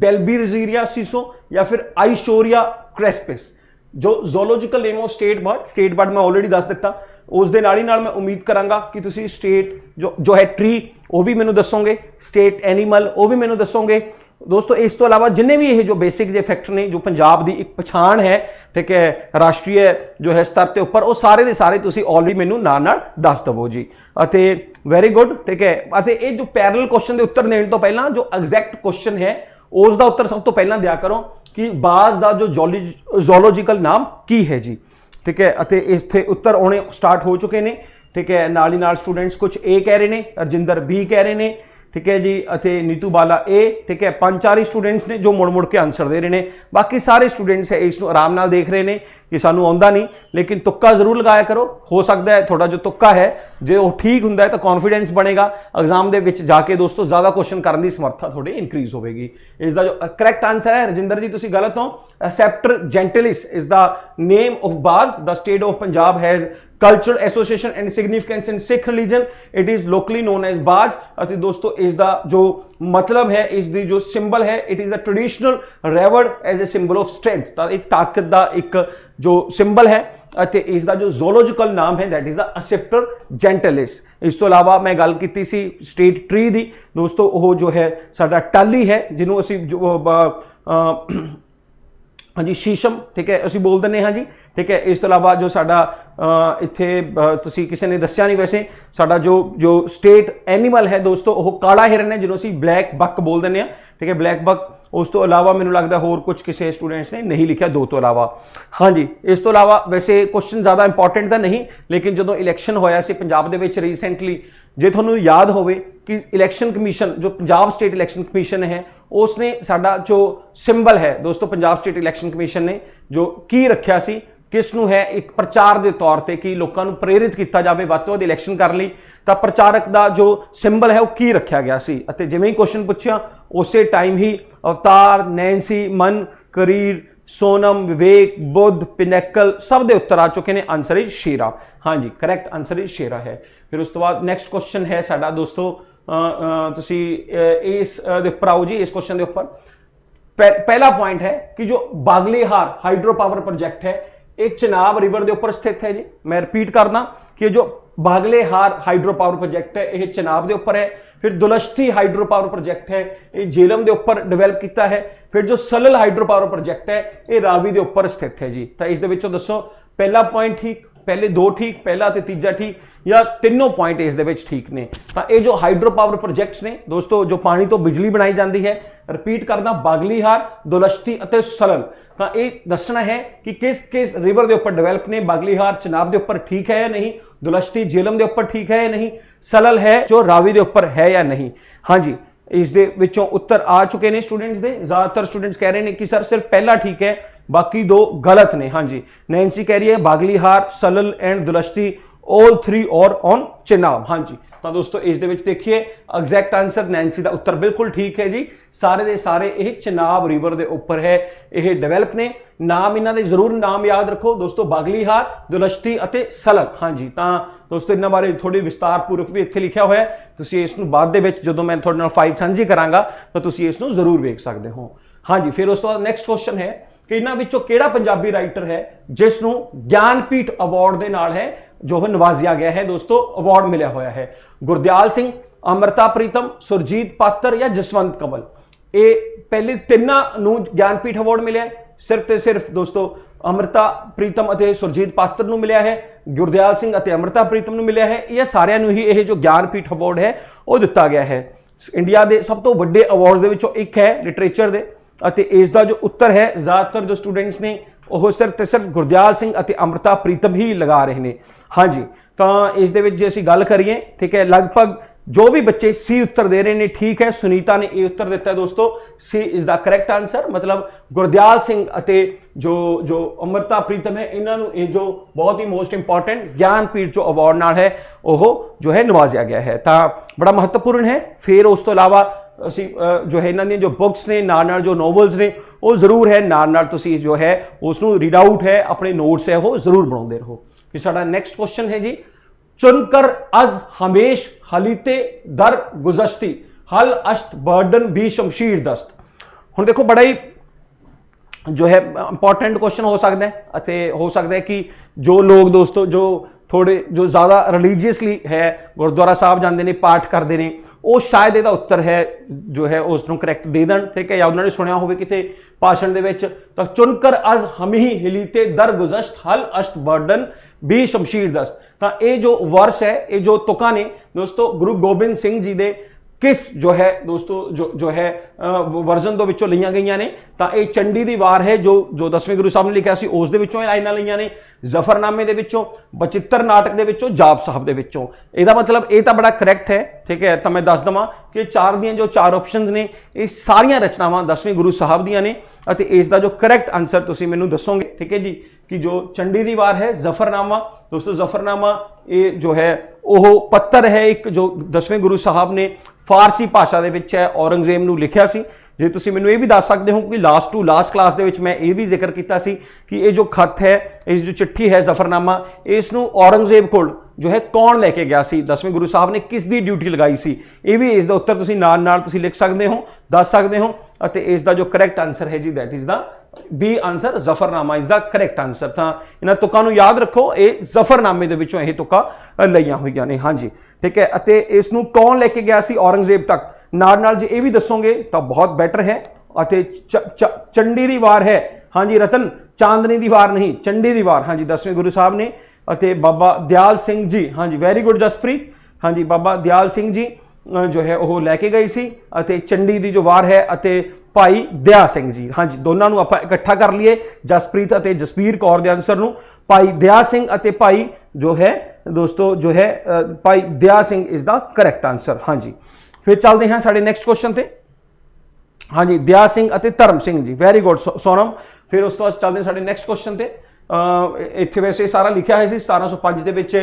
[SPEAKER 1] ਡੈਲਬੀਰਜ਼ੀਰੀਆ ਸੀਸੋ ਜਾਂ ਫਿਰ ਆਈਸ਼ੋਰੀਆ ਕ੍ਰੈਸਪਸ ਜੋ zoological name of state bird state bird ਮੈਂ ਆਲਰੇਡੀ ਦੱਸ ਦਿੱਤਾ ਉਸ ਦੇ ਨਾਲ ਹੀ ਨਾਲ ਮੈਂ ਉਮੀਦ ਕਰਾਂਗਾ ਕਿ ਤੁਸੀਂ ਸਟੇਟ ਜੋ ਜੋ ਹੈ ਟ੍ਰੀ ਉਹ ਵੀ ਮੈਨੂੰ ਦੱਸੋਗੇ ਸਟੇਟ ਐਨੀਮਲ ਉਹ ਵੀ ਮੈਨੂੰ ਦੱਸੋਗੇ ਦੋਸਤੋ ਇਸ ਤੋਂ ਇਲਾਵਾ ਜਿੰਨੇ ਵੀ ਇਹ ਜੋ ਬੇਸਿਕ ਜੇ ਫੈਕਟਰ ਨੇ ਜੋ ਪੰਜਾਬ ਦੀ ਇੱਕ ਪਛਾਣ ਹੈ ਠੀਕ ਹੈ ਰਾਸ਼ਟਰੀ ਜੋ ਹੈ ਸਤਰ ਤੇ ਉੱਪਰ ਉਹ ਸਾਰੇ ਦੇ ਸਾਰੇ ਤੁਸੀਂ ਆਲਰੇਡੀ ਮੈਨੂੰ ਨਾਲ ਨਾਲ ਦੱਸ ਦਵੋ ਜੀ ਅਤੇ ਵੈਰੀ ਗੁੱਡ ਠੀਕ ਹੈ ਅਤੇ ਇਹ ਜੋ ਪੈਰਲਲ ਕੁਐਸਚਨ ਦੇ ਉੱਤਰ ਦੇਣ ਤੋਂ ਪਹਿਲਾਂ ਜੋ ਐਗਜ਼ੈਕਟ ਕੁਐਸਚਨ ਹੈ ਉਸ ਦਾ ਉੱਤਰ ਸਭ ਤੋਂ ਪਹਿਲਾਂ ਦਿਆ ਕਰੋ ਕਿ ਬਾਜ਼ ਦਾ ਜੋ ਜ਼ੋਲੋਜੀਕਲ ਨਾਮ ਕੀ ਹੈ ਜੀ ਠੀਕ ਹੈ ਅਤੇ ਇਸਥੇ ਉੱਤਰ ਆਉਣੇ ਸਟਾਰਟ ਹੋ ਚੁੱਕੇ ਨੇ ਠੀਕ ਹੈ ਨਾਲ ਹੀ ਨਾਲ ਸਟੂਡੈਂਟਸ ਕੁਝ A ਕਹਿ ਰਹੇ ਨੇ ਅਰਜਿੰਦਰ B ਕਹਿ ਰਹੇ ਨੇ ਠੀਕ ਹੈ ਜੀ ਅਤੇ ਨੀਤੂ ਬਾਲਾ ਏ ਠੀਕ ਹੈ ਪੰਜ ਚਾਰ ਸਟੂਡੈਂਟਸ ਨੇ ਜੋ ਮੋੜ ਮੋੜ ਕੇ ਆਨਸਰ ਦੇ ਰਹੇ ਨੇ ਬਾਕੀ ਸਾਰੇ ਸਟੂਡੈਂਟਸ ਹੈ ਇਸ ਨੂੰ ਆਰਾਮ ਨਾਲ ਦੇਖ ਰਹੇ ਨੇ ਕਿ ਸਾਨੂੰ ਆਉਂਦਾ ਨਹੀਂ ਲੇਕਿਨ ਤੁੱਕਾ ਜ਼ਰੂਰ ਲਗਾਇਆ ਕਰੋ ਹੋ ਸਕਦਾ ਹੈ ਤੁਹਾਡਾ ਜੋ ਤੁੱਕਾ ਹੈ ਜੇ ਉਹ ਠੀਕ ਹੁੰਦਾ ਹੈ ਤਾਂ ਕੌਨਫੀਡੈਂਸ ਬਣੇਗਾ ਐਗਜ਼ਾਮ ਦੇ ਵਿੱਚ ਜਾ ਕੇ ਦੋਸਤੋ ਜ਼ਿਆਦਾ ਕੁਐਸਚਨ ਕਰਨ ਦੀ ਸਮਰੱਥਾ ਤੁਹਾਡੀ ਇਨਕਰੀਜ਼ ਹੋਵੇਗੀ ਇਸ ਦਾ ਜੋ ਕਰੈਕਟ ਆਨਸਰ ਹੈ ਰਜਿੰਦਰ ਜੀ ਤੁਸੀਂ ਗਲਤ ਹੋ ਸੈਪਟਰ ਜੈਂਟਲਿਸ ਇਸ ਦਾ name of baaz the state of Punjab has cultural association and significance in Sikh religion it is locally known as baaz ਅਤੇ ਦੋਸਤੋ ਇਸ ਦਾ ਜੋ ਮਤਲਬ ਹੈ ਇਸ ਦੀ ਜੋ ਸਿੰਬਲ ਹੈ it is a traditional revered as a symbol of strength ਤਾਂ ਇਹ ਤਾਕਤ ਦਾ ਇੱਕ ਜੋ ਸਿੰਬਲ ਹੈ ਅਤੇ ਇਸ ਦਾ ਜੋ ਜ਼ੂਲੋਜੀਕਲ ਨਾਮ ਹੈ ਥੈਟ ਇਜ਼ ਅ ਅਸੈਪਟਰ ਜੈਂਟਲਿਸ ਇਸ ਤੋਂ ਇਲਾਵਾ ਮੈਂ ਗੱਲ ਕੀਤੀ ਸੀ ਸਟੇਟ ਟ੍ਰੀ ਦੀ ਦੋਸਤੋ ਉਹ ਜੋ ਹੈ ਸਾਡਾ ਟਾਲੀ ਹੈ ਜਿਹਨੂੰ ਅਸੀਂ ਹਾਂਜੀ ਸ਼ੀਸ਼ਮ ਠੀਕ ਹੈ ਅਸੀਂ ਬੋਲ ਦਿੰਨੇ ਹਾਂ ਜੀ ਠੀਕ ਹੈ ਇਸ ਤੋਂ ਇਲਾਵਾ ਜੋ ਸਾਡਾ ਇੱਥੇ ਤੁਸੀਂ ਕਿਸੇ ਨੇ ਦੱਸਿਆ ਨਹੀਂ ਵੈਸੇ ਸਾਡਾ ਜੋ ਜੋ ਸਟੇਟ ਐਨੀਮਲ ਹੈ ਦੋਸਤੋ ਉਹ ਕਾਲਾ ਹਿਰਨ ਹੈ ਜਿਹਨੂੰ ਅਸੀਂ ਬਲੈਕ ਬੱਕ ਬੋਲ ਦਿੰਨੇ ਆ ਠੀਕ ਹੈ ਬਲੈਕ ਬੱਕ ਉਸ ਤੋਂ ਇਲਾਵਾ ਮੈਨੂੰ ਲੱਗਦਾ ਹੋਰ ਕੁਝ ਕਿਸੇ ਸਟੂਡੈਂਟਸ ਨੇ ਨਹੀਂ ਲਿਖਿਆ ਦੋ ਤੋਂ ਇਲਾਵਾ ਹਾਂਜੀ ਇਸ ਤੋਂ ਇਲਾਵਾ ਵੈਸੇ ਕੁਐਸਚਨ ਜ਼ਿਆਦਾ ਇੰਪੋਰਟੈਂਟ ਤਾਂ ਨਹੀਂ ਲੇਕਿਨ ਜਦੋਂ ਇਲੈਕਸ਼ਨ ਹੋਇਆ ਸੀ ਪੰਜਾਬ ਦੇ ਵਿੱਚ ਰੀਸੈਂਟਲੀ ਜੇ ਤੁਹਾਨੂੰ ਯਾਦ ਹੋਵੇ ਕਿ ਇਲੈਕਸ਼ਨ ਕਮਿਸ਼ਨ ਜੋ ਪੰਜਾਬ ਸਟੇਟ ਇਲੈਕਸ਼ਨ ਕਮਿਸ਼ਨ ਹੈ ਉਸ ਨੇ ਸਾਡਾ ਜੋ ਸਿੰਬਲ ਹੈ ਦੋਸਤੋ ਪੰਜਾਬ ਸਟੇਟ ਇਲੈਕਸ਼ਨ ਕਮਿਸ਼ਨ ਨੇ ਜੋ ਕੀ ਰੱਖਿਆ ਸੀ ਕਿਸ ਨੂੰ ਹੈ ਇੱਕ ਪ੍ਰਚਾਰ ਦੇ ਤੌਰ ਤੇ ਕਿ ਲੋਕਾਂ ਨੂੰ ਪ੍ਰੇਰਿਤ ਕੀਤਾ ਜਾਵੇ ਵੱਧ ਤੋਂ ਵੱਧ ਇਲੈਕਸ਼ਨ ਕਰਨ ਲਈ ਤਾਂ ਪ੍ਰਚਾਰਕ ਦਾ ਜੋ ਸਿੰਬਲ ਹੈ ਉਹ ਕੀ ਰੱਖਿਆ ਗਿਆ ਸੀ ਅਤੇ ਜਿਵੇਂ ਹੀ ਕੁਐਸਚਨ ਪੁੱਛਿਆ ਉਸੇ ਟਾਈਮ ਹੀ ਅਵਤਾਰ ਨੈਂਸੀ ਮਨ ਕਰੀਰ ਸੋਨਮ ਵਿਵੇਕ ਬੁੱਧ ਪਿਨੈਕਲ ਸਭ ਦੇ ਉੱਤਰ ਆ ਚੁੱਕੇ ਨੇ ਆਨਸਰ ਇਜ਼ ਸ਼ੇਰਾ ਹਾਂਜੀ ਕਰੈਕਟ ਆਨਸਰ ਇਜ਼ ਸ਼ੇਰਾ ਹੈ ਫਿਰ ਉਸ ਤੋਂ ਬਾਅਦ ਨੈਕਸਟ ਕੁਐਸਚਨ ਹੈ ਸਾਡਾ ਦੋਸਤੋ ਤੁਸੀਂ ਇਸ ਦੇ ਉੱਪਰ ਆਓ ਜੀ ਇਸ ਕੁਐਸਚਨ ਦੇ ਉੱਪਰ ਪਹਿਲਾ ਪੁਆਇੰਟ ਹੈ ਕਿ ਜੋ ਬਾਗਲੇਹਾਰ ਹਾਈਡਰੋ ਪਾਵਰ ਪ੍ਰੋਜੈਕਟ ਹੈ ਇੱਕ ਚਨਾਬ ਰਿਵਰ ਦੇ ਉੱਪਰ ਸਥਿਤ ਹੈ ਜੀ ਮੈਂ ਰਿਪੀਟ ਕਰਦਾ ਕਿ ਜੋ ਬਾਗਲੇਹਾਰ ਹਾਈਡਰੋ ਪਾਵਰ ਪ੍ਰੋਜੈਕਟ ਹੈ ਇਹ ਚਨਾਬ ਦੇ ਉੱਪਰ ਹੈ ਫਿਰ ਦੁਲਸ਼ਤੀ ਹਾਈਡਰੋ ਪਾਵਰ ਪ੍ਰੋਜੈਕਟ ਹੈ ਇਹ ਜੇਲਮ ਦੇ ਉੱਪਰ ਡਿਵੈਲਪ ਕੀਤਾ ਹੈ ਫਿਰ ਜੋ ਸਲਲ ਹਾਈਡਰੋ ਪਾਵਰ ਪ੍ਰੋਜੈਕਟ ਹੈ ਇਹ ਰਾਵੀ ਦੇ ਉੱਪਰ ਸਥਿਤ ਹੈ ਜੀ ਤਾਂ ਇਸ ਦੇ ਵਿੱਚੋਂ ਦੱਸੋ ਪਹਿਲਾ ਪੁਆਇੰਟ ਠੀਕ ਪਹਿਲੇ ਦੋ ਠੀਕ ਪਹਿਲਾ ਤੇ ਤੀਜਾ ਠੀਕ ਜਾਂ ਤਿੰਨੋਂ ਪੁਆਇੰਟ ਇਸ ਦੇ ਵਿੱਚ ਠੀਕ ਨੇ ਤਾਂ ਇਹ ਜੋ ਹਾਈਡਰੋ ਪਾਵਰ ਪ੍ਰੋਜੈਕਟਸ ਨੇ ਦੋਸਤੋ ਜੋ ਪਾਣੀ ਤੋਂ ਬਿਜਲੀ ਬਣਾਈ ਜਾਂਦੀ ਹੈ ਰਿਪੀਟ ਕਰਦਾ ਬਾਗਲੀਹਾਰ ਦੁਲਸ਼ਤੀ ਅਤੇ ਸਲਨ ਤਾਂ ਇਹ ਦੱਸਣਾ ਹੈ ਕਿ ਕਿਸ ਕਿਸ ਰਿਵਰ ਦੇ ਉੱਪਰ ਡਿਵੈਲਪ ਨੇ ਬਾਗਲੀਹਾਰ ਚਨਾਬ ਦੇ ਉੱਪਰ ਠੀਕ ਹੈ ਜਾਂ ਨਹੀਂ ਦੁਲਸ਼ਤੀ ਜੇਲਮ ਦੇ ਉੱਪਰ ਠੀਕ ਹੈ ਜਾਂ ਨਹੀਂ ਸਲਲ ਹੈ ਜੋ ਰਾਵੀ ਦੇ ਉੱਪਰ ਹੈ ਜਾਂ ਨਹੀਂ ਹਾਂਜੀ ਇਸ ਦੇ ਵਿੱਚੋਂ ਉੱਤਰ ਆ ਚੁੱਕੇ ਨੇ ਸਟੂਡੈਂਟਸ ਦੇ ਜ਼ਿਆਦਾਤਰ ਸਟੂਡੈਂਟਸ ਕਹਿ ਰਹੇ ਨੇ ਕਿ ਸਰ ਸਿਰਫ ਪਹਿਲਾ ਠੀਕ ਹੈ ਬਾਕੀ ਦੋ ਗਲਤ ਨੇ ਹਾਂਜੀ ਨੈਂਸੀ ਕਹਿ ਰਹੀ ਹੈ ਬਾਗਲੀਹਾਰ ਸਲਲ ਐਂਡ ਦੁਲਸ਼ਤੀ दुलस्ती 3 ਔਰ और ऑन ਹਾਂਜੀ ਤਾਂ ਦੋਸਤੋ ਇਸ ਦੇ ਵਿੱਚ ਦੇਖੀਏ ਐਗਜ਼ੈਕਟ ਆਨਸਰ ਨੈਂਸੀ ਦਾ ਉੱਤਰ ਬਿਲਕੁਲ ਠੀਕ ਹੈ ਜੀ ਸਾਰੇ ਦੇ ਸਾਰੇ ਇਹ ਚਨਾਬ ਰਿਵਰ ਦੇ ਉੱਪਰ ਹੈ ਇਹ ਡਿਵੈਲਪ ਨੇ ਨਾਮ ਇਹਨਾਂ ਦੇ ਜ਼ਰੂਰ ਨਾਮ ਯਾਦ ਰੱਖੋ ਦੋਸਤੋ ਬਾਗਲੀਹਾਰ ਦੁਲਸ਼ਤੀ ਅਤੇ ਸਲਲ ਹਾਂਜੀ ਤਾਂ ਦੋਸਤੋ ਇਹਨਾਂ ਬਾਰੇ ਥੋੜੀ ਪੂਰਕ ਵੀ ਇੱਥੇ ਲਿਖਿਆ ਹੋਇਆ ਹੈ ਤੁਸੀਂ ਇਸ ਨੂੰ ਬਾਅਦ ਦੇ ਵਿੱਚ ਜਦੋਂ ਮੈਂ ਤੁਹਾਡੇ ਨਾਲ ਫਾਈਲ ਸਾਂਝੀ ਕਰਾਂਗਾ ਤਾਂ ਤੁਸੀਂ ਇਸ ਨੂੰ ਜ਼ਰੂਰ ਵੇਖ ਸਕਦੇ ਹੋ ਹਾਂਜੀ ਫਿਰ ਉਸ ਤੋਂ ਬਾਅਦ ਨੈਕਸਟ ਕੁਐਸਚਨ ਹੈ ਕਿ ਇਹਨਾਂ ਵਿੱਚੋਂ ਕਿਹੜਾ ਪੰਜਾਬੀ ਰਾਈਟਰ ਹੈ ਜਿਸ ਨੂੰ ਗਿਆਨਪੀਠ ਅਵਾਰਡ ਦੇ ਨਾਲ ਹੈ ਜੋ ਹੈ ਨਵਾਜ਼ਿਆ ਗਿਆ ਹੈ ਦੋਸਤੋ ਅਵਾਰਡ ਮਿਲਿਆ ਹੋਇਆ ਹੈ ਗੁਰਦਿਆਲ ਸਿੰਘ ਅਮਰਤਾ ਪ੍ਰੀਤਮ ਸੁਰਜੀਤ ਪਾਤਰ ਜਾਂ ਜਸਵੰਤ ਕਮਲ ਇਹ ਪਹਿਲੇ ਤਿੰਨਾਂ ਨੂੰ ਗਿਆਨਪੀਠ ਅਵਾਰਡ ਮਿਲਿਆ ਸਿਰਫ ਤੇ ਸਿਰਫ ਦੋਸਤੋ ਅਮਰਤਾ ਪ੍ਰੀਤਮ ਅਤੇ ਸੁਰਜੀਤ ਪਾਤਰ ਨੂੰ ਮਿਲਿਆ ਹੈ ਗੁਰਦਿਆਲ ਸਿੰਘ ਅਤੇ ਅਮਰਤਾ ਪ੍ਰੀਤਮ ਨੂੰ ਮਿਲਿਆ ਹੈ ਇਹ ਸਾਰਿਆਂ ਨੂੰ ਹੀ ਇਹ ਜੋ ਗਿਆਨਪੀਠ ਅਵਾਰਡ ਹੈ ਉਹ ਦਿੱਤਾ ਗਿਆ ਹੈ ਇੰਡੀਆ ਦੇ ਸਭ ਤੋਂ ਵੱਡੇ ਅਵਾਰਡ ਦੇ ਵਿੱਚੋਂ ਇੱਕ ਹੈ ਲਿਟਰੇਚਰ ਦੇ ਅਤੇ ਇਸ ਦਾ ਜੋ ਉੱਤਰ ਹੈ ਜ਼ਿਆਦਾਤਰ ਜੋ ਸਟੂਡੈਂਟਸ ਨੇ ਉਹ ਸਿਰਫ ਤੇ ਸਿਰਫ ਗੁਰਦਿਆਲ ਸਿੰਘ ਅਤੇ ਅਮਰਤਾ ਪ੍ਰੀਤਮ ਹੀ ਲਗਾ ਰਹੇ ਨੇ ਹਾਂਜੀ ਤਾਂ ਇਸ ਦੇ ਵਿੱਚ ਜੇ ਅਸੀਂ ਗੱਲ ਕਰੀਏ ਠੀਕ ਹੈ ਲਗਭਗ ਜੋ ਵੀ ਬੱਚੇ ਸੀ ਉੱਤਰ ਦੇ ਰਹੇ ਨੇ ਠੀਕ ਹੈ ਸੁਨੀਤਾ ਨੇ ਇਹ ਉੱਤਰ ਦਿੱਤਾ ਹੈ ਦੋਸਤੋ ਸੀ ਇਸ ਦਾ ਕਰੈਕਟ ਆਨਸਰ ਮਤਲਬ ਗੁਰਦਿਆਲ ਸਿੰਘ ਅਤੇ ਜੋ ਜੋ ਅਮਰਤਾ ਪ੍ਰੀਤਮ ਹੈ ਇਹਨਾਂ ਨੂੰ ਇਹ ਜੋ ਬਹੁਤ ਹੀ ਮੋਸਟ ਇੰਪੋਰਟੈਂਟ ਗਿਆਨਪੀਠ ਜੋ ਅਵਾਰਡ ਨਾਲ ਹੈ ਉਹ ਜੋ ਹੈ ਨਵਾਜ਼ਿਆ ਗਿਆ ਹੈ ਤਾਂ ਬੜਾ ਮਹੱਤਵਪੂਰਨ ਹੈ ਫਿਰ ਉਸ ਤੋਂ ਇਲਾਵਾ ਅਸੀਂ ਜੋ ਹੈ ਇਹਨਾਂ ਦੀਆਂ ਜੋ ਬੁੱਕਸ ਨੇ ਨਾਲ ਨਾਲ ਜੋ ਨੋਵਲਸ ਨੇ ਉਹ ਜ਼ਰੂਰ ਹੈ ਨਾਲ ਨਾਲ ਤੁਸੀਂ ਜੋ ਹੈ ਉਸ ਨੂੰ ਰੀਡ ਆਊਟ ਹੈ ਆਪਣੇ ਨੋਟਸ ਹੈ ਉਹ ਜ਼ਰੂਰ ਬਣਾਉਂਦੇ ਰਹੋ ਫਿਰ ਸਾਡਾ ਨੈਕਸਟ ਕੁਐਸਚਨ ਹੈ ਜੀ ਚੁਨਕਰ ਅਜ਼ ਹਮੇਸ਼ ਹਲੀਤੇ ਦਰ ਗੁਜ਼ਸ਼ਤੀ ਹਲ ਅਸ਼ਤ ਬਰਡਨ ਵੀ ਸ਼ਮਸ਼ੀਰ ਦਸਤ ਹੁਣ ਦੇਖੋ ਬੜਾ ਹੀ ਜੋ ਹੈ ਇੰਪੋਰਟੈਂਟ ਕੁਐਸਚਨ ਹੋ ਸਕਦਾ ਹੈ ਅਤੇ ਹੋ ਸਕਦਾ ਹੈ ਕਿ ਜੋ ਲੋਕ ਦੋਸਤੋ ਜੋ ਥੋੜੇ ਜੋ ਜ਼ਿਆਦਾ ਰਿਲੀਜੀਅਸਲੀ ਹੈ ਗੁਰਦੁਆਰਾ ਸਾਹਿਬ ਜਾਂਦੇ ਨੇ ਪਾਠ ਕਰਦੇ ਨੇ ਉਹ ਸ਼ਾਇਦ ਇਹਦਾ ਉੱਤਰ ਹੈ ਜੋ ਹੈ ਉਸ ਨੂੰ ਕਰੈਕਟ ਦੇ ਦੇਣ ਠੀਕ ਹੈ ਜਾਂ ਉਹਨਾਂ ਨੇ ਸੁਣਿਆ ਹੋਵੇ ਕਿਤੇ ਭਾਸ਼ਣ ਦੇ ਵਿੱਚ ਤਾਂ ਚੁਨਕਰ ਅਜ਼ ਹਮੀ ਹੀ ਹਿਲੀਤੇ ਗੁਜ਼ਸ਼ਤ ਹਲ ਅਸ਼ਤ ਬਰਡਨ ਵੀ ਸ਼ਮਸ਼ੀਰ ਦਸਤ ਤਾਂ ਇਹ ਜੋ ਵਰਸ ਹੈ ਇਹ ਜੋ ਤੁਕਾਂ ਨੇ ਦੋਸਤੋ ਗੁਰੂ ਗੋਬਿੰਦ ਸਿੰਘ ਜੀ ਦੇ ਕਿਸ ਜੋ ਹੈ ਦੋਸਤੋ ਜੋ ਜੋ ਹੈ ਵਰਜ਼ਨ ਦੇ ਵਿੱਚੋਂ ਲਈਆਂ ਗਈਆਂ ਨੇ ਤਾਂ ਇਹ ਚੰਡੀ ਦੀ ਵਾਰ ਹੈ ਜੋ ਜੋ ਦਸਵੇਂ ਗੁਰੂ ਸਾਹਿਬ ਨੇ ਲਿਖਿਆ ਸੀ ਉਸ ਦੇ ਵਿੱਚੋਂ ਇਹ ਲਾਈਨਾਂ ਲਈਆਂ ਨੇ ਜ਼ਫਰਨਾਮੇ ਦੇ ਵਿੱਚੋਂ ਬਚਿੱਤਰ ਨਾਟਕ ਦੇ ਵਿੱਚੋਂ ਜਾਪ ਸਾਹਿਬ ਦੇ ਵਿੱਚੋਂ ਇਹਦਾ ਮਤਲਬ ਇਹ ਤਾਂ ਬੜਾ ਕਰੈਕਟ ਹੈ ਠੀਕ ਹੈ ਤਾਂ ਮੈਂ ਦੱਸ ਦਵਾਂ ਕਿ ਚਾਰ ਦੀਆਂ ਜੋ ਚਾਰ ਆਪਸ਼ਨਸ ਨੇ ਇਹ ਸਾਰੀਆਂ ਰਚਨਾਵਾਂ ਦਸਵੇਂ ਗੁਰੂ ਸਾਹਿਬ ਦੀਆਂ ਨੇ ਅਤੇ ਇਸ ਦਾ ਜੋ ਕਰੈਕਟ ਆਨਸਰ ਤੁਸੀਂ ਮੈਨੂੰ ਦੱਸੋਗੇ ਠੀਕ ਹੈ ਜੀ ਕਿ ਜੋ ਚੰਡੀ ਦੀ ਵਾਰ ਹੈ ਜ਼ਫਰਨਾਮਾ ਦੋਸਤੋ ਜ਼ਫਰਨਾਮਾ ਇਹ ਜੋ ਹੈ ਉਹ ਪੱਤਰ ਹੈ ਇੱਕ ਜੋ 10ਵੇਂ ਗੁਰੂ ਸਾਹਿਬ ਨੇ ਫਾਰਸੀ ਭਾਸ਼ਾ ਦੇ ਵਿੱਚ ਹੈ ਔਰੰਗਜ਼ੇਬ ਨੂੰ ਲਿਖਿਆ ਸੀ ਜੇ ਤੁਸੀਂ ਮੈਨੂੰ ਇਹ ਵੀ ਦੱਸ ਸਕਦੇ ਹੋ ਕਿ ਲਾਸਟ ਟੂ ਲਾਸਟ ਕਲਾਸ ਦੇ ਵਿੱਚ ਮੈਂ ਇਹ ਵੀ ਜ਼ਿਕਰ ਕੀਤਾ ਸੀ ਕਿ ਇਹ ਜੋ ਖੱਤ ਹੈ ਇਸ ਜੋ ਚਿੱਠੀ ਹੈ ਜ਼ਫਰਨਾਮਾ ਇਸ ਨੂੰ ਔਰੰਗਜ਼ੇਬ ਕੋਲ ਜੋ ਹੈ ਕੌਣ ਲੈ ਕੇ ਗਿਆ ਸੀ 10ਵੇਂ ਗੁਰੂ ਸਾਹਿਬ ਨੇ ਕਿਸ ਦੀ ਡਿਊਟੀ ਲਗਾਈ ਸੀ ਇਹ ਵੀ ਇਸ ਦਾ ਉੱਤਰ ਤੁਸੀਂ ਨਾਲ ਨਾਲ ਤੁਸੀਂ ਲਿਖ ਸਕਦੇ ਹੋ ਦੱਸ ਸਕਦੇ ਹੋ ਅਤੇ ਇਸ ਦਾ ਜੋ ਕਰੈਕਟ ਆਨਸਰ ਹੈ ਜੀ that is the B answer Zafarnama ਇਸ ਦਾ ਕਰੈਕਟ ਆਨਸਰ ਤਾਂ ਇਹਨਾਂ ਤੁਕਾਂ ਨੂੰ ਯਾਦ ਰੱਖੋ ਇਹ ਜ਼ਫਰਨਾਮੇ ਦੇ ਵਿੱਚੋਂ ਇਹ ਤੁਕਾਂ ਲਈਆਂ ਹੋਈਆਂ ਨੇ ਹਾਂਜੀ ਠੀਕ ਹੈ ਅਤੇ ਇਸ ਨੂੰ ਕੌਣ ਲੈ ਕੇ ਗਿਆ ਸੀ ਔਰੰਗਜ਼ੇਬ ਤੱਕ ਨਾਲ ਨਾਲ ਜੇ ਇਹ ਵੀ ਦੱਸੋਗੇ ਤਾਂ ਬਹੁਤ ਬੈਟਰ ਹੈ ਅਤੇ ਚੰਡੀ ਦੀ ਵਾਰ ਹੈ ਹਾਂਜੀ ਰਤਨ ਚਾਂਦਨੀ ਦੀ ਵਾਰ ਨਹੀਂ ਚੰਡੀ ਦੀ ਵਾਰ ਹਾਂਜੀ 10ਵੇਂ ਗੁਰੂ ਸਾਹਿਬ ਨੇ ਅਤੇ ਬਾਬਾ ਦਿਆਲ ਸਿੰਘ ਜੀ ਹਾਂਜੀ ਵੈਰੀ ਗੁੱਡ ਜਸਪ੍ਰੀਤ ਹਾਂਜੀ ਬਾਬਾ ਦਿਆਲ ਸਿੰਘ ਜੀ ਜੋ ਹੈ ਉਹ ਲੈ ਕੇ ਗਈ ਸੀ ਅਤੇ ਚੰਡੀ ਦੀ ਜੋ ਵਾਰ ਹੈ ਅਤੇ ਭਾਈ ਦਿਆ ਸਿੰਘ ਜੀ ਹਾਂਜੀ ਦੋਨਾਂ ਨੂੰ ਆਪਾਂ ਇਕੱਠਾ ਕਰ ਲਈਏ ਜਸਪ੍ਰੀਤ ਅਤੇ ਜਸਪੀਰ ਕੌਰ ਦੇ ਆਨਸਰ ਨੂੰ ਭਾਈ ਦਿਆ ਸਿੰਘ ਅਤੇ ਭਾਈ ਜੋ ਹੈ ਦੋਸਤੋ ਜੋ ਹੈ Bhai Daya Singh is the correct answer ਹਾਂਜੀ ਫਿਰ ਚੱਲਦੇ ਹਾਂ ਸਾਡੇ ਨੈਕਸਟ ਕੁਐਸਚਨ ਤੇ ਹਾਂਜੀ ਦਿਆ ਸਿੰਘ ਅਤੇ ਧਰਮ ਸਿੰਘ ਜੀ ਵੈਰੀ ਗੁੱਡ ਸੋਨਮ ਫਿਰ ਉਸ ਤੋਂ ਬਾਅਦ ਚੱਲਦੇ ਸਾਡੇ ਨੈਕਸਟ ਕੁਐਸਚਨ ਤੇ ਇੱਥੇ ਵੈਸੇ ਸਾਰਾ ਲਿਖਿਆ ਹੈ ਸੀ 1705 ਦੇ ਵਿੱਚ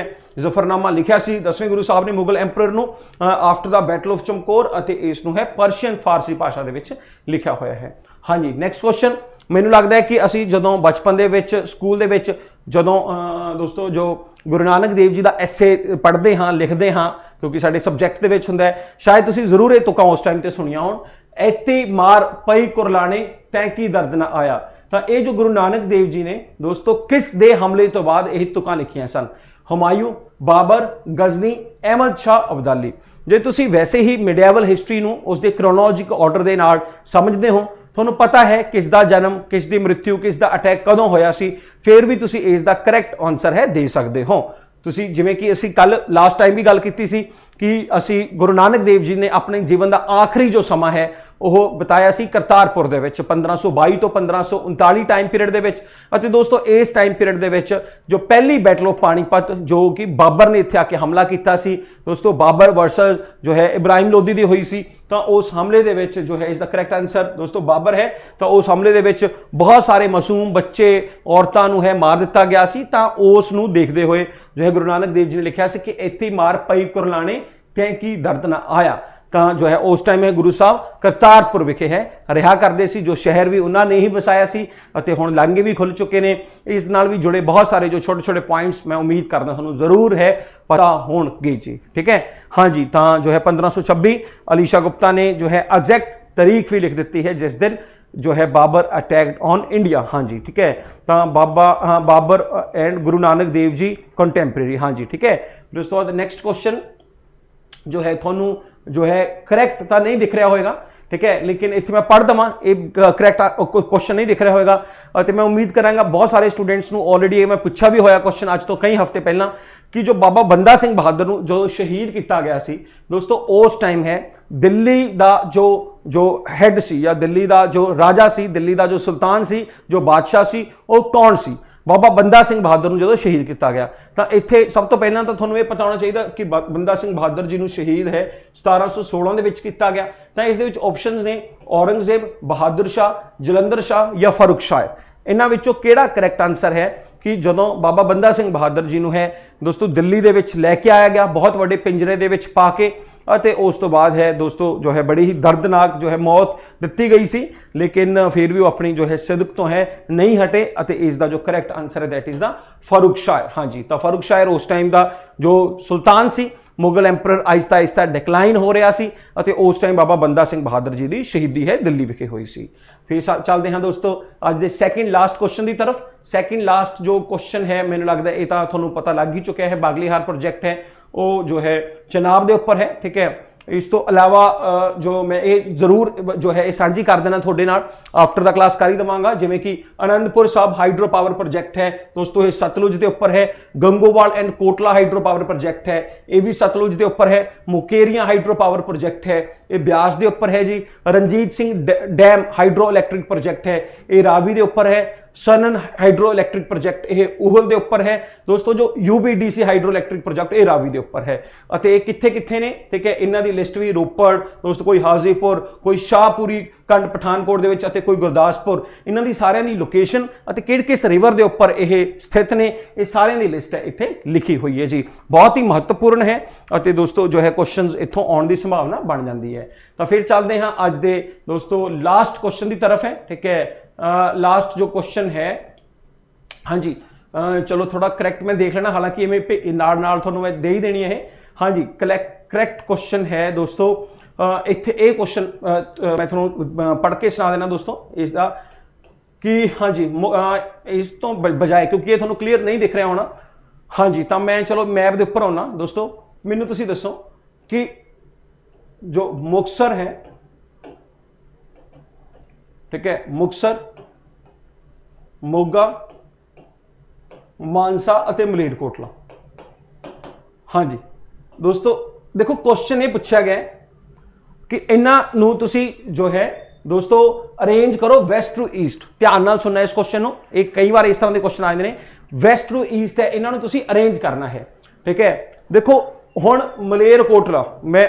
[SPEAKER 1] ਜ਼ਫਰਨਾਮਾ ਲਿਖਿਆ ਸੀ 10ਵੇਂ ਗੁਰੂ ਸਾਹਿਬ ਨੇ ਮੁਗਲ ਐਮਪਰਰ ਨੂੰ after the battle of Chamkaur ਅਤੇ ਇਸ ਨੂੰ ਹੈ ਪਰਸ਼ੀਅਨ ਫਾਰਸੀ ਭਾਸ਼ਾ ਦੇ ਵਿੱਚ ਲਿਖਿਆ ਹੋਇਆ ਹੈ ਹਾਂਜੀ ਨੈਕਸਟ ਕੁਐਸਚਨ ਮੈਨੂੰ ਲੱਗਦਾ ਹੈ ਕਿ ਅਸੀਂ ਜਦੋਂ ਬਚਪਨ ਦੇ ਵਿੱਚ ਸਕੂਲ ਦੇ ਵਿੱਚ ਜਦੋਂ ਦੋਸਤੋ ਜੋ ਗੁਰੂ ਨਾਨਕ ਦੇਵ ਜੀ ਦਾ ਐਸੇ ਪੜ੍ਹਦੇ ਹਾਂ ਲਿਖਦੇ ਹਾਂ ਕਿਉਂਕਿ ਸਾਡੇ ਸਬਜੈਕਟ ਦੇ ਵਿੱਚ ਹੁੰਦਾ ਹੈ ਸ਼ਾਇਦ ਤੁਸੀਂ ਜ਼ਰੂਰ ਇਹ ਤੁਕਾਂ ਉਸ ਟਾਈਮ ਤੇ ਸੁਣੀਆਂ ਹੋਣ ਐਤੀ ਮਾਰ ਪਈ ਕੁਰਲਾਣੇ ਤੈਂ ਕੀ ਦਰਦ ਨਾ ਆਇਆ ਤਾਂ ਇਹ ਜੋ ਗੁਰੂ ਨਾਨਕ ਦੇਵ ਜੀ ਨੇ ਦੋਸਤੋ ਕਿਸ ਦੇ ਹਮਲੇ ਤੋਂ ਬਾਅਦ ਇਹ ਤੁਕਾਂ ਲਿਖੀਆਂ ਸਨ ਹਮਾਇੂ ਬਾਬਰ ਗਜ਼ਨੀ ਅਹਿਮਦ ਸ਼ਾਹ ਅਬਦਾਲੀ ਜੇ ਤੁਸੀਂ ਵੈਸੇ ਹੀ ਮਿਡੀਐਵਲ ਹਿਸਟਰੀ ਨੂੰ ਉਸ ਦੇ ਕ੍ਰੋਨੋਲੋਜੀਕ ਆਰਡਰ ਦੇ ਨਾਲ ਸਮਝਦੇ ਹੋ ਤੁਹਾਨੂੰ ਪਤਾ ਹੈ ਕਿਸ ਦਾ ਜਨਮ ਕਿਸ ਦੀ ਮ੍ਰਿਤਿਉ ਕਿਸ ਦਾ ਅਟੈਕ ਕਦੋਂ ਹੋਇਆ ਸੀ ਫਿਰ ਵੀ ਤੁਸੀਂ ਇਸ ਦਾ ਕਰੈਕਟ ਆਨਸਰ ਹੈ ਦੇ ਸਕਦੇ ਹੋ ਤੁਸੀਂ ਜਿਵੇਂ ਕਿ ਅਸੀਂ ਕੱਲ ਲਾਸਟ ਟਾਈਮ ਵੀ ਗੱਲ ਕੀਤੀ ਸੀ ਕਿ ਅਸੀਂ ਗੁਰੂ ਨਾਨਕ ਦੇਵ ਜੀ ਨੇ ਆਪਣੇ ਜੀਵਨ ਦਾ ਆਖਰੀ ਜੋ ਸਮਾਂ ਹੈ ਉਹ ਬਤਾਇਆ ਸੀ ਕਰਤਾਰਪੁਰ ਦੇ ਵਿੱਚ 1522 ਤੋਂ 1539 ਟਾਈਮ ਪੀਰੀਅਡ ਦੇ ਵਿੱਚ ਅਤੇ ਦੋਸਤੋ ਇਸ ਟਾਈਮ ਪੀਰੀਅਡ ਦੇ ਵਿੱਚ ਜੋ ਪਹਿਲੀ ਬੈਟਲ ਆਫ ਪਾਣੀਪਤ ਜੋ ਕਿ ਬਾਬਰ ਨੇ ਇੱਥੇ ਆ ਕੇ ਹਮਲਾ ਕੀਤਾ ਸੀ ਦੋਸਤੋ ਬਾਬਰ ਵਰਸਸ ਜੋ ਹੈ ਇਬਰਾਹਿਮ ਲੋਦੀ ਦੀ ਹੋਈ ਸੀ ਤਾਂ ਉਸ ਹਮਲੇ ਦੇ ਵਿੱਚ ਜੋ ਹੈ ਇਸ ਦਾ ਕਰੈਕਟ ਆਨਸਰ ਦੋਸਤੋ ਬਾਬਰ ਹੈ ਤਾਂ ਉਸ ਹਮਲੇ ਦੇ ਵਿੱਚ ਬਹੁਤ ਸਾਰੇ ਮਾਸੂਮ ਬੱਚੇ ਔਰਤਾਂ ਨੂੰ ਹੈ ਮਾਰ ਦਿੱਤਾ ਗਿਆ ਸੀ ਤਾਂ ਉਸ ਨੂੰ ਦੇਖਦੇ ਹੋਏ ਜੋ ਹੈ ਗੁਰੂ ਨਾਨਕ ਦੇਵ ਜੀ ਨੇ ਲਿਖਿਆ ਸੀ ਕਿ ਇੱਥੇ ਮਾਰ ਪਈ ਕੁਰਲਾਣੇ ਕੈਂਕੀ ਕਿ ਦਰਦ ਨਾ ਆਇਆ ਤਾਂ ਜੋ ਹੈ ਉਸ ਟਾਈਮ ਹੈ ਗੁਰੂ ਸਾਹਿਬ ਕਰਤਾਰਪੁਰ ਵਿਖੇ ਹੈ ਰਿਹਾ ਕਰਦੇ ਸੀ ਜੋ ਸ਼ਹਿਰ ਵੀ ਉਹਨਾਂ ਨੇ ਹੀ ਵਸਾਇਆ ਸੀ ਅਤੇ ਹੁਣ ਲਾਂਗੇ ਵੀ ਖੁੱਲ ਚੁੱਕੇ ਨੇ ਇਸ ਨਾਲ ਵੀ ਜੁੜੇ ਬਹੁਤ ਸਾਰੇ ਜੋ ਛੋਟੇ ਛੋਟੇ ਪੁਆਇੰਟਸ ਮੈਂ ਉਮੀਦ ਕਰਦਾ ਤੁਹਾਨੂੰ ਜ਼ਰੂਰ ਹੈ ਪਤਾ ਹੋਣਗੇ ਜੀ ਠੀਕ ਹੈ ਹਾਂਜੀ ਤਾਂ ਜੋ ਹੈ 1526 ਅਲੀਸ਼ਾ ਗੁਪਤਾ ਨੇ ਜੋ ਹੈ ਐਗਜ਼ੈਕਟ ਤਾਰੀਖ ਵੀ ਲਿਖ ਦਿੱਤੀ ਹੈ ਜਿਸ ਦਿਨ ਜੋ ਹੈ ਬਾਬਰ ਅਟੈਕਡ ਔਨ ਇੰਡੀਆ ਹਾਂਜੀ ਠੀਕ ਹੈ ਤਾਂ ਬਾਬਾ ਬਾਬਰ ਐਂਡ ਗੁਰੂ ਨਾਨਕ ਦੇਵ ਜੀ ਕੰਟੈਂਪਰੇਰੀ ਹਾਂਜੀ ਠੀਕ ਹੈ ਦੋਸਤੋ ਦਾ ਨੈਕਸਟ ਕੁਐਸਚਨ ਜੋ ਹੈ ਤੁਹਾਨੂੰ ਜੋ ਹੈ ਕਰੈਕਟ ਤਾਂ ਨਹੀਂ ਦਿਖ ਰਿਹਾ ਹੋਵੇਗਾ ਠੀਕ ਹੈ ਲੇਕਿਨ ਇੱਥੇ ਮੈਂ ਪੜ ਦਵਾਂ ਇਹ ਕਰੈਕਟ ਕੁਐਸਚਨ ਨਹੀਂ ਦਿਖ ਰਿਹਾ ਹੋਵੇਗਾ ਤੇ ਮੈਂ ਉਮੀਦ ਕਰਾਂਗਾ ਬਹੁਤ ਸਾਰੇ ਸਟੂਡੈਂਟਸ ਨੂੰ ਆਲਰੇਡੀ ਇਹ ਮੈਂ ਪੁੱਛਿਆ ਵੀ ਹੋਇਆ ਕੁਐਸਚਨ ਅੱਜ ਤੋਂ ਕਈ ਹਫ਼ਤੇ ਪਹਿਲਾਂ ਕਿ ਜੋ ਬਾਬਾ ਬੰਦਾ ਸਿੰਘ ਬਹਾਦਰ ਨੂੰ ਜੋ ਸ਼ਹੀਦ ਕੀਤਾ ਗਿਆ ਸੀ ਦੋਸਤੋ ਉਸ ਟਾਈਮ ਹੈ ਦਿੱਲੀ ਦਾ ਜੋ ਜੋ ਹੈਡ ਸੀ ਜਾਂ ਦਿੱਲੀ ਦਾ ਜੋ ਰਾਜਾ ਸੀ ਦਿੱਲੀ ਦਾ ਜੋ ਸੁਲਤਾਨ ਸੀ ਜੋ ਬਾਦਸ਼ਾਹ ਸੀ ਉਹ ਕੌਣ ਸੀ ਬਾਬਾ ਬੰਦਾ ਸਿੰਘ ਬਹਾਦਰ ਨੂੰ ਜਦੋਂ ਸ਼ਹੀਦ ਕੀਤਾ ਗਿਆ ਤਾਂ ਇੱਥੇ ਸਭ ਤੋਂ ਪਹਿਲਾਂ ਤਾਂ ਤੁਹਾਨੂੰ ਇਹ ਪਤਾ ਹੋਣਾ ਚਾਹੀਦਾ ਕਿ ਬੰਦਾ ਸਿੰਘ ਬਹਾਦਰ ਜੀ ਨੂੰ ਸ਼ਹੀਦ ਹੈ 1716 ਦੇ ਵਿੱਚ ਕੀਤਾ ਗਿਆ ਤਾਂ ਇਸ ਦੇ ਵਿੱਚ ਆਪਸ਼ਨਸ ਨੇ ਔਰੰਗਜ਼ੇਬ ਬਹਾਦਰ ਸ਼ਾ ਜਲੰਧਰ ਸ਼ਾ ਜਾਂ ਫਾਰੂਕ ਸ਼ਾ ਇਹਨਾਂ ਵਿੱਚੋਂ ਕਿਹੜਾ ਕਰੈਕਟ ਆਨਸਰ ਹੈ ਕਿ ਜਦੋਂ ਬਾਬਾ ਬੰਦਾ ਸਿੰਘ ਬਹਾਦਰ ਜੀ ਨੂੰ ਹੈ ਦੋਸਤੋ ਦਿੱਲੀ ਦੇ ਵਿੱਚ ਲੈ ਕੇ ਆਇਆ ਗਿਆ ਬਹੁਤ ਵੱਡੇ ਪਿੰਜਰੇ ਦੇ ਵਿੱਚ ਪਾ ਕੇ ਅਤੇ ਉਸ ਤੋਂ ਬਾਅਦ ਹੈ ਦੋਸਤੋ ਜੋ ਹੈ ਬੜੀ ਹੀ ਦਰਦਨਾਕ ਜੋ ਹੈ ਮੌਤ ਦਿੱਤੀ ਗਈ ਸੀ ਲੇਕਿਨ ਫਿਰ ਵੀ ਉਹ ਆਪਣੀ ਜੋ ਹੈ ਸਦਕ ਤੋਂ ਹੈ ਨਹੀਂ ਹਟੇ ਅਤੇ ਇਸ ਦਾ ਜੋ ਕਰੈਕਟ ਆਨਸਰ ਹੈ that is the Farrukhsiyar ਹਾਂਜੀ ਤਾਂ ਫਾਰੂਕ ਸ਼ਾਇਰ ਉਸ ਟਾਈਮ ਦਾ ਜੋ ਸੁਲਤਾਨ ਸੀ ਮੁਗਲ ਐਮਪਰਰ ਆਇਸਤਾ ਆਇਸਤਾ ਡਿਕਲਾਈਨ ਹੋ ਰਿਹਾ ਸੀ ਅਤੇ ਉਸ ਟਾਈਮ ਬਾਬਾ ਬੰਦਾ ਸਿੰਘ ਬਹਾਦਰ ਜੀ ਦੀ ਸ਼ਹੀਦੀ ਹੈ ਦਿੱਲੀ ਵਿਖੇ ਹੋਈ ਸੀ ਫਿਰ ਚੱਲਦੇ ਹਾਂ ਦੋਸਤੋ ਅੱਜ ਦੇ ਸੈਕਿੰਡ ਲਾਸਟ ਕੁਐਸਚਨ ਦੀ ਤਰਫ ਸੈਕਿੰਡ ਲਾਸਟ ਜੋ ਕੁਐਸਚਨ ਹੈ ਮੈਨੂੰ ਲੱਗਦਾ ਇਹ ਤਾਂ ਤੁਹਾਨੂੰ ਪਤਾ ਲੱਗ ਹੀ ਚੁੱਕਿਆ ਹੈ ਬਾਗਲੀਹਾਰ ਪ੍ਰੋਜੈਕਟ ਹੈ ਉਹ ਜੋ ਹੈ ਚਨਾਬ ਦੇ ਉੱਪਰ ਹੈ ਠੀਕ ਹੈ ਇਸ ਤੋਂ ਇਲਾਵਾ ਜੋ ਮੈਂ ਇਹ ਜ਼ਰੂਰ ਜੋ ਹੈ ਇਹ ਸਾਂਝੀ ਕਰ ਦੇਣਾ ਤੁਹਾਡੇ ਨਾਲ ਆਫਟਰ ਦਾ ਕਲਾਸ ਕਰ ਹੀ ਦਵਾਂਗਾ ਜਿਵੇਂ ਕਿ Anandpur Sahib hydro power project ਹੈ ਦੋਸਤੋ ਇਹ ਸਤਲੁਜ ਦੇ ਉੱਪਰ ਹੈ Gangowal and Kotla hydro power project ਹੈ ਇਹ ਵੀ ਸਤਲੁਜ ਦੇ ਉੱਪਰ ਹੈ ਮੁਕੇਰੀਆਂ ਹਾਈਡਰੋ ਪਾਵਰ ਪ੍ਰੋਜੈਕਟ ਹੈ ਇਹ ਬਿਆਸ ਦੇ ਉੱਪਰ ਹੈ ਜੀ Ranjit Singh dam hydroelectric project ਹੈ ਇਹ ਰਾਵੀ ਦੇ ਉੱਪਰ ਹੈ ਸਨਨ ਹਾਈਡਰੋ ਇਲੈਕਟ੍ਰਿਕ ਪ੍ਰੋਜੈਕਟ ਇਹ ਉਹਲ ਦੇ ਉੱਪਰ ਹੈ ਦੋਸਤੋ ਜੋ ਯੂਬੀਡੀਸੀ ਹਾਈਡਰੋ ਇਲੈਕਟ੍ਰਿਕ ਪ੍ਰੋਜੈਕਟ ਇਹ ਰਾਵੀ ਦੇ ਉੱਪਰ ਹੈ ਅਤੇ ਇਹ ਕਿੱਥੇ ਕਿੱਥੇ ਨੇ ਠੀਕ ਹੈ ਇਹਨਾਂ ਦੀ ਲਿਸਟ ਵੀ ਰੋਪੜ ਦੋਸਤੋ ਕੋਈ ਹਾਜ਼ੀਪੁਰ ਕੋਈ ਸ਼ਾਹਪੂਰੀ ਕੰਡ ਪਠਾਨਕੋਟ ਦੇ ਵਿੱਚ ਅਤੇ ਕੋਈ ਗੁਰਦਾਸਪੁਰ ਇਹਨਾਂ ਦੀ ਸਾਰਿਆਂ ਦੀ ਲੋਕੇਸ਼ਨ ਅਤੇ ਕਿਹੜੇ ਕਿਸ ਰਿਵਰ ਦੇ ਉੱਪਰ ਇਹ ਸਥਿਤ ਨੇ ਇਹ ਸਾਰਿਆਂ ਦੀ ਲਿਸਟ ਹੈ ਇੱਥੇ ਲਿਖੀ ਹੋਈ ਹੈ ਜੀ ਬਹੁਤ ਹੀ ਮਹੱਤਵਪੂਰਨ ਹੈ ਅਤੇ ਦੋਸਤੋ ਜੋ ਹੈ ਕੁਐਸਚਨਸ ਇੱਥੋਂ ਆਉਣ ਦੀ ਸੰਭਾਵਨਾ ਬਣ ਜਾਂਦੀ ਹੈ ਤਾਂ ਫਿਰ ਚੱਲਦੇ ਹਾਂ ਅੱਜ ਦੇ ਦੋਸਤੋ ਲਾਸਟ ਕੁਐਸਚਨ ਦੀ ਤਰਫ ਹੈ ਠੀਕ ਹੈ लास्ट जो क्वेश्चन है हाँ ਜੀ ਚਲੋ ਥੋੜਾ ਕਰੈਕਟ ਮੈਂ ਦੇਖ ਲੈਣਾ ਹਾਲਾਂਕਿ ਇਵੇਂ ਨਾਲ ਨਾਲ ਤੁਹਾਨੂੰ ਮੈਂ ਦੇ ਹੀ ਦੇਣੀ ਹੈ ਇਹ ਹਾਂਜੀ ਕਰੈਕਟ ਕੁਐਸਚਨ ਹੈ ਦੋਸਤੋ ਇੱਥੇ ਇਹ ਕੁਐਸਚਨ ਮੈਂ ਤੁਹਾਨੂੰ ਪੜ੍ਹ ਕੇ ਸੁਣਾ ਦੇਣਾ ਦੋਸਤੋ ਇਸ ਦਾ ਕਿ ਹਾਂਜੀ ਇਸ ਤੋਂ ਬਜਾਏ ਕਿਉਂਕਿ ਇਹ ਤੁਹਾਨੂੰ ਕਲੀਅਰ ਨਹੀਂ ਦਿਖ ਰਿਹਾ ਹੋਣਾ ਹਾਂਜੀ ਤਾਂ ਮੈਂ ਚਲੋ ਮੈਪ ਦੇ ਉੱਪਰ ਆਉਣਾ ਦੋਸਤੋ ਮੈਨੂੰ ਤੁਸੀਂ ਦੱਸੋ ਕਿ ਜੋ ਮੁਕਸਰ ਹੈ ਠੀਕ ਹੈ ਮੁਕਸਰ ਮੋਗਾ ਮਾਨਸਾ ਅਤੇ ਮਲੇਰਕੋਟਲਾ ਹਾਂਜੀ ਦੋਸਤੋ ਦੇਖੋ ਕੁਐਸਚਨ ਇਹ ਪੁੱਛਿਆ ਗਿਆ ਕਿ ਇਹਨਾਂ ਨੂੰ ਤੁਸੀਂ ਜੋ ਹੈ ਦੋਸਤੋ ਅਰੇਂਜ ਕਰੋ ਵੈਸਟ ਟੂ ਈਸਟ ਧਿਆਨ ਨਾਲ ਸੁਣਨਾ ਇਸ ਕੁਐਸਚਨ ਨੂੰ ਇਹ ਕਈ ਵਾਰ ਇਸ ਤਰ੍ਹਾਂ ਦੇ ਕੁਐਸਚਨ ਆਉਂਦੇ ਨੇ ਵੈਸਟ ਟੂ ਈਸਟ ਹੈ ਇਹਨਾਂ ਨੂੰ ਤੁਸੀਂ ਅਰੇਂਜ ਕਰਨਾ ਹੈ ਠੀਕ ਹੈ ਦੇਖੋ ਹੁਣ ਮਲੇਰਕੋਟਲਾ ਮੈਂ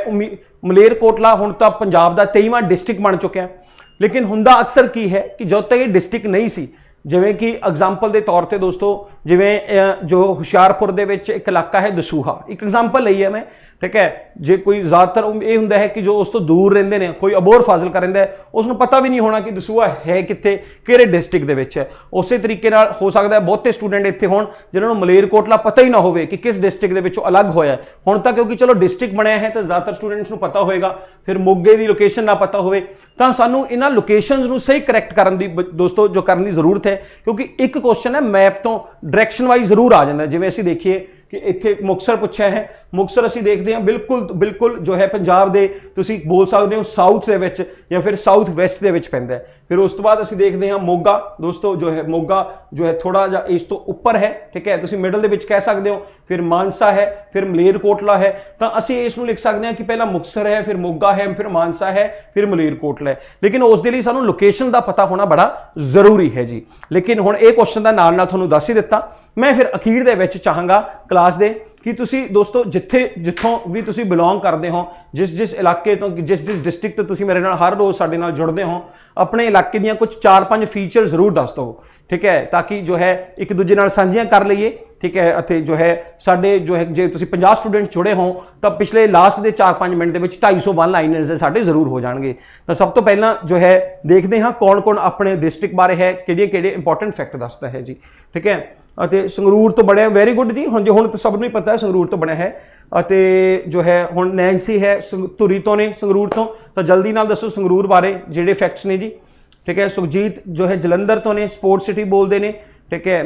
[SPEAKER 1] ਮਲੇਰਕੋਟਲਾ ਹੁਣ ਤਾਂ ਪੰਜਾਬ ਦਾ 23ਵਾਂ ਡਿਸਟ੍ਰਿਕਟ ਬਣ ਚੁੱਕਿਆ ਹੈ ਲੇਕਿਨ ਹੁੰਦਾ ਅਕਸਰ ਕੀ ਹੈ ਕਿ ਜੋ ਤੇ ਇਹ ਡਿਸਟ੍ਰਿਕਟ ਨਹੀਂ ਸੀ ਜਿਵੇਂ ਕਿ ਐਗਜ਼ਾਮਪਲ ਦੇ ਤੌਰ ਤੇ ਦੋਸਤੋ ਜਿਵੇਂ ਜੋ ਹੁਸ਼ਿਆਰਪੁਰ ਦੇ ਵਿੱਚ ਇੱਕ ਇਲਾਕਾ ਹੈ ਦਸੂਹਾ ਇੱਕ ਐਗਜ਼ਾਮਪਲ ਲਈ ਹੈ ਮੈਂ ਠੀਕ ਹੈ ਜੇ ਕੋਈ ਜ਼ਿਆਦਾਤਰ ਇਹ ਹੁੰਦਾ ਹੈ ਕਿ ਜੋ ਉਸ ਤੋਂ ਦੂਰ ਰਹਿੰਦੇ ਨੇ ਕੋਈ ਅਬੋਰ ਫਾਜ਼ਲ ਕਰ ਹੈ ਉਸ ਨੂੰ ਪਤਾ ਵੀ ਨਹੀਂ ਹੋਣਾ ਕਿ ਦਸੂਹਾ ਹੈ ਕਿੱਥੇ ਕਿਹੜੇ ਡਿਸਟ੍ਰਿਕਟ ਦੇ ਵਿੱਚ ਹੈ ਉਸੇ ਤਰੀਕੇ ਨਾਲ ਹੋ ਸਕਦਾ ਹੈ ਬਹੁਤੇ ਸਟੂਡੈਂਟ ਇੱਥੇ ਹੋਣ ਜਿਨ੍ਹਾਂ ਨੂੰ ਮਲੇਰਕੋਟਲਾ ਪਤਾ ਹੀ ਨਾ ਹੋਵੇ ਕਿ ਕਿਸ ਡਿਸਟ੍ਰਿਕਟ ਦੇ ਵਿੱਚੋਂ ਅਲੱਗ ਹੋਇਆ ਹੁਣ ਤਾਂ ਕਿਉਂਕਿ ਚਲੋ ਡਿਸਟ੍ਰਿਕਟ ਬਣਿਆ ਹੈ ਤਾਂ ਜ਼ਿਆਦਾਤਰ ਸਟੂਡੈਂਟਸ ਨੂੰ ਪਤਾ ਹੋਵੇਗਾ ਫਿਰ ਮੋਗੇ ਦੀ ਲੋਕੇਸ਼ਨ ਨਾ ਪਤਾ ਹੋਵੇ ਤਾਂ ਸਾਨੂੰ ਇਹਨਾਂ ਲੋਕੇਸ਼ਨਸ ਨੂੰ ਸਹੀ ਕਰੈਕਟ ਕਰਨ ਦੀ ਦੋਸਤੋ ਜੋ ਕਰਨ ਦੀ ਜ਼ਰੂਰਤ ਹੈ ਕਿਉਂਕਿ ਇੱਕ ਕੁਐਸਚਨ ਹੈ ਮੈਪ ਤੋਂ ਡਾਇਰੈਕਸ਼ਨ ਵਾਈਜ਼ ਜ਼ਰੂਰ ਆ ਜਾਂਦਾ ਜਿਵੇਂ ਅਸੀਂ ਦੇਖੀਏ ਕਿ ਇੱਥੇ ਮੁਕਸਰ ਪੁੱਛਿਆ ਹੈ ਮੁਕਸਰ ਅਸੀਂ ਦੇਖਦੇ ਹਾਂ ਬਿਲਕੁਲ ਬਿਲਕੁਲ ਜੋ ਹੈ ਪੰਜਾਬ ਦੇ ਤੁਸੀਂ ਬੋਲ ਸਕਦੇ ਹੋ ਸਾਊਥ ਦੇ ਵਿੱਚ ਜਾਂ ਫਿਰ ਸਾਊਥ ਵੈਸਟ ਦੇ ਵਿੱਚ ਪੈਂਦਾ ਹੈ ਫਿਰ ਉਸ ਤੋਂ ਬਾਅਦ ਅਸੀਂ ਦੇਖਦੇ ਹਾਂ ਮੋਗਾ ਦੋਸਤੋ ਜੋ ਹੈ ਮੋਗਾ ਜੋ ਹੈ ਥੋੜਾ ਜਿਹਾ ਇਸ ਤੋਂ ਉੱਪਰ ਹੈ ਠੀਕ ਹੈ ਤੁਸੀਂ ਮਿਡਲ ਦੇ ਵਿੱਚ ਕਹਿ ਸਕਦੇ ਹੋ ਫਿਰ ਮਾਨਸਾ ਹੈ ਫਿਰ ਮਲੇਰਕੋਟਲਾ ਹੈ ਤਾਂ ਅਸੀਂ ਇਸ ਨੂੰ ਲਿਖ ਸਕਦੇ ਹਾਂ ਕਿ ਪਹਿਲਾਂ ਮੁਕਸਰ ਹੈ ਫਿਰ ਮੋਗਾ ਹੈ ਫਿਰ ਮਾਨਸਾ ਹੈ ਫਿਰ ਮਲੇਰਕੋਟਲਾ ਹੈ ਲੇਕਿਨ ਉਸ ਦੇ ਲਈ ਸਾਨੂੰ ਲੋਕੇਸ਼ਨ ਦਾ ਪਤਾ ਹੋਣਾ ਬੜਾ ਜ਼ਰੂਰੀ ਹੈ ਜੀ ਲੇਕਿਨ ਹੁਣ ਇਹ ਕੁਐਸਚਨ ਦਾ ਨਾਲ ਨਾਲ ਤੁਹਾਨੂੰ ਦੱਸ ਹੀ ਦਿੱਤਾ ਮੈਂ ਫਿਰ ਅਖੀਰ ਦੇ ਵਿੱਚ ਚਾਹਾਂਗਾ ਕਲਾਸ ਦੇ ਕਿ ਤੁਸੀਂ ਦੋਸਤੋ ਜਿੱਥੇ ਜਿੱਥੋਂ ਵੀ ਤੁਸੀਂ ਬਿਲੋਂਗ ਕਰਦੇ ਹੋ ਜਿਸ ਜਿਸ ਇਲਾਕੇ ਤੋਂ ਜਿਸ ਜਿਸ ਡਿਸਟ੍ਰਿਕਟ ਤੋਂ ਤੁਸੀਂ ਮੇਰੇ ਨਾਲ ਹਰ ਰੋਜ਼ ਸਾਡੇ ਨਾਲ ਜੁੜਦੇ ਹੋ ਆਪਣੇ ਇਲਾਕੇ ਦੀਆਂ ਕੁਝ 4-5 ਫੀਚਰ ਜ਼ਰੂਰ ਦੱਸ ਦਿਓ ਠੀਕ ਹੈ ਤਾਂ ਕਿ ਜੋ ਹੈ ਇੱਕ ਦੂਜੇ ਨਾਲ ਸਾਂਝੀਆਂ ਕਰ ਲਈਏ ਠੀਕ ਹੈ ਅਤੇ ਜੋ ਹੈ ਸਾਡੇ ਜੋ ਹੈ ਜੇ ਤੁਸੀਂ 50 ਸਟੂਡੈਂਟ ਜੁੜੇ ਹੋ ਤਾਂ ਪਿਛਲੇ ਲਾਸਟ ਦੇ 4-5 ਮਿੰਟ ਦੇ ਵਿੱਚ 250 ਲਾਈਨਰਸ ਸਾਡੇ ਜ਼ਰੂਰ ਹੋ ਜਾਣਗੇ ਤਾਂ ਸਭ ਤੋਂ ਪਹਿਲਾਂ ਜੋ ਹੈ ਦੇਖਦੇ ਹਾਂ ਕੌਣ-ਕੌਣ ਆਪਣੇ ਡਿਸਟ੍ਰਿਕਟ ਬਾਰੇ ਹੈ ਕਿਹੜੇ-ਕਿਹੜੇ ਇੰਪੋਰਟੈਂਟ ਫੈਕਟ ਦੱਸਦਾ ਹੈ ਜੀ ਠੀਕ ਹੈ ਅਤੇ ਸੰਗਰੂਰ ਤੋਂ ਬਣਿਆ ਵੈਰੀ ਗੁੱਡ ਜੀ ਹੁਣ ਜੋ ਹੁਣ ਸਭ ਨੂੰ ਹੀ ਪਤਾ ਹੈ ਸੰਗਰੂਰ ਤੋਂ ਬਣਿਆ ਹੈ ਅਤੇ ਜੋ ਹੈ ਹੁਣ ਨੈਂਸੀ ਹੈ ਧੁਰੀ ਤੋਂ ਨੇ ਸੰਗਰੂਰ ਤੋਂ ਤਾਂ ਜਲਦੀ ਨਾਲ ਦੱਸੋ ਸੰਗਰੂਰ ਬਾਰੇ ਜਿਹੜੇ ਫੈਕਟਸ ਨੇ ਜੀ ਠੀਕ ਹੈ ਸੁਖਜੀਤ ਜੋ ਹੈ ਜਲੰਧਰ ਤੋਂ ਨੇ ਸਪੋਰਟ ਸਿਟੀ ਬੋਲਦੇ ਨੇ ਠੀਕ ਹੈ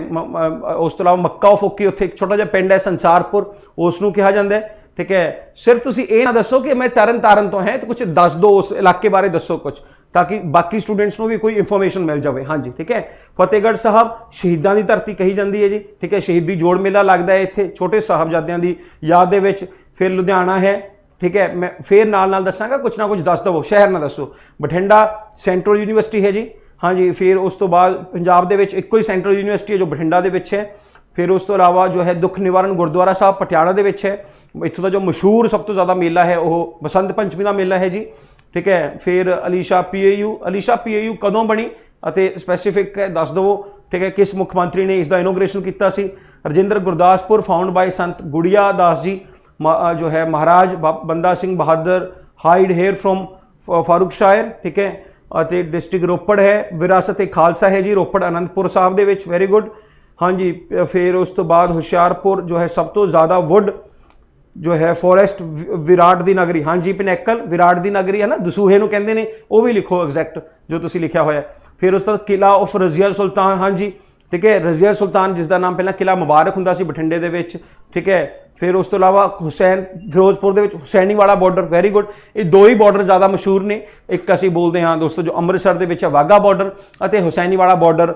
[SPEAKER 1] ਉਸ ਤੋਂ ਇਲਾਵਾ ਮੱਕਾ ਫੋਕੀ ਉੱਥੇ ਇੱਕ ਛੋਟਾ ਜਿਹਾ ਪਿੰਡ ਹੈ ਸੰਸਾਰਪੁਰ ਉਸ ਨੂੰ ਕਿਹਾ ਜਾਂਦਾ ਹੈ ਠੀਕ ਹੈ ਸਿਰਫ ਤੁਸੀਂ ਇਹ ਨਾ ਦੱਸੋ ਕਿ ਮੈਂ ਤਰਨ ਤਾਰਨ ਤੋਂ ਹਾਂ ਤੇ ਕੁਝ ਦੱਸ ਦਿਓ ਉਸ ਇਲਾਕੇ ਬਾਰੇ ਦੱਸੋ ਕੁਝ ਤਾਂ ਕਿ ਬਾਕੀ ਸਟੂਡੈਂਟਸ ਨੂੰ ਵੀ ਕੋਈ ਇਨਫੋਰਮੇਸ਼ਨ ਮਿਲ ਜਾਵੇ ਹਾਂਜੀ ਠੀਕ ਹੈ ਫਤਿਹਗੜ੍ਹ ਸਾਹਿਬ ਸ਼ਹੀਦਾਂ ਦੀ ਧਰਤੀ ਕਹੀ ਜਾਂਦੀ ਹੈ ਜੀ ਠੀਕ ਹੈ ਸ਼ਹੀਦੀ ਜੋੜ ਮੇਲਾ ਲੱਗਦਾ ਹੈ ਇੱਥੇ ਛੋਟੇ ਸਾਹਿਬਜ਼ਾਦਿਆਂ ਦੀ ਯਾਦ ਦੇ ਵਿੱਚ ਫਿਰ ਲੁਧਿਆਣਾ ਹੈ ਠੀਕ ਹੈ ਮੈਂ ਫਿਰ ਨਾਲ ਨਾਲ ਦੱਸਾਂਗਾ ਕੁਝ ਨਾ ਕੁਝ ਦੱਸ ਦਵੋ ਸ਼ਹਿਰ ਨਾ ਦੱਸੋ ਬਠਿੰਡਾ ਸੈਂਟਰਲ ਯੂਨੀਵਰਸਿਟੀ ਹੈ ਜੀ ਹਾਂਜੀ ਫਿਰ ਉਸ ਤੋਂ ਬਾਅਦ ਪੰਜਾਬ ਦੇ ਵਿੱਚ ਇੱਕੋ ਹੀ ਸੈਂਟਰਲ ਯੂਨੀਵਰਸਿਟੀ ਹੈ ਜੋ ਬਠਿੰਡਾ ਦੇ ਵਿੱਚ ਹੈ ਫਿਰ ਉਸ ਤੋਂ ਇਲਾਵਾ ਜੋ ਹੈ ਦੁੱਖ ਨਿਵਾਰਨ ਗੁਰਦੁਆਰਾ ਸਾਹਿਬ ਪਟਿਆਲਾ ਦੇ ਵਿੱਚ ਹੈ ਇੱਥੋਂ ਦਾ ਜੋ ਮਸ਼ਹੂਰ ਸਭ ਤੋਂ ਜ਼ਿਆਦਾ ਮੇਲਾ ਹੈ ਉਹ ਬਸੰਤ ਪੰਚਮੀ ਦਾ ਮੇਲਾ ਹੈ ਜੀ ਠੀਕ ਹੈ ਫਿਰ ਅਲੀਸ਼ਾ ਪੀਏਯੂ ਅਲੀਸ਼ਾ ਪੀਏਯੂ ਕਦੋਂ ਬਣੀ ਅਤੇ ਸਪੈਸੀਫਿਕ ਹੈ ਦੱਸ ਦਿਓ ਠੀਕ ਹੈ ਕਿਸ ਮੁੱਖ ਮੰਤਰੀ ਨੇ ਇਸ ਦਾ ਇਨੋਗ੍ਰੇਸ਼ਨ ਕੀਤਾ ਸੀ ਰਜਿੰਦਰ ਗੁਰਦਾਸਪੁਰ ਫਾਊਂਡ ਬਾਈ ਸੰਤ ਗੁੜੀਆ ਦਾਸ ਜੀ ਜੋ ਹੈ Maharaj Banda Singh Bahadur hide here from Farrukhsiyar ਠੀਕ ਹੈ ਅਤੇ ਡਿਸਟ੍ਰਿਕਟ ਰੋਪੜ ਹੈ ਵਿਰਾਸਤ ਏ ਖਾਲਸਾ ਹੈ ਜੀ ਰੋਪੜ ਅਨੰਦਪੁਰ ਸਾਹਿਬ ਦੇ ਵਿੱਚ ਵੈਰੀ ਗੁੱਡ ਹਾਂਜੀ ਫਿਰ ਉਸ ਤੋਂ ਬਾਅਦ ਹੁਸ਼ਿਆਰਪੁਰ ਜੋ ਹੈ ਸਭ ਤੋਂ ਜ਼ਿਆਦਾ ਵੁੱਡ ਜੋ ਹੈ ਫੋਰੈਸਟ ਵਿਰਾਟ ਦੀ ਨਗਰੀ ਹਾਂਜੀ ਪਿਨੈਕਲ ਵਿਰਾਟ ਦੀ ਨਗਰੀ ਹੈ ਨਾ ਦਸੂਹੇ ਨੂੰ ਕਹਿੰਦੇ ਨੇ ਉਹ ਵੀ ਲਿਖੋ ਐਗਜ਼ੈਕਟ ਜੋ ਤੁਸੀਂ ਲਿਖਿਆ ਹੋਇਆ ਫਿਰ ਉਸ ਤੋਂ ਕਿਲਾ ਆਫ ਰਜ਼ੀਆ ਸੁਲਤਾਨ ਹਾਂਜੀ ਠੀਕ ਹੈ ਰਜ਼ੀਆ ਸੁਲਤਾਨ ਜਿਸ ਦਾ ਨਾਮ ਪਹਿਲਾਂ ਕਿਲਾ ਮੁਬਾਰਕ ਹੁੰਦਾ ਸੀ ਬਠਿੰਡੇ ਦੇ ਵਿੱਚ ਠੀਕ ਹੈ ਫਿਰ ਉਸ ਤੋਂ ਇਲਾਵਾ ਹੁਸੈਨ ਫਿਰੋਜ਼ਪੁਰ ਦੇ ਵਿੱਚ ਹੁਸੈਨੀ ਵਾਲਾ ਬਾਰਡਰ ਵੈਰੀ ਗੁੱਡ ਇਹ ਦੋ ਹੀ ਬਾਰਡਰ ਜ਼ਿਆਦਾ ਮਸ਼ਹੂਰ ਨੇ ਇੱਕ ਅਸੀਂ ਬੋਲਦੇ ਹਾਂ ਦੋਸਤੋ ਜੋ ਅੰਮ੍ਰਿਤਸਰ ਦੇ ਵਿੱਚ ਹੈ ਵਾਗਾ ਬਾਰਡਰ ਅਤੇ ਹੁਸੈਨੀ ਵਾਲਾ ਬਾਰਡਰ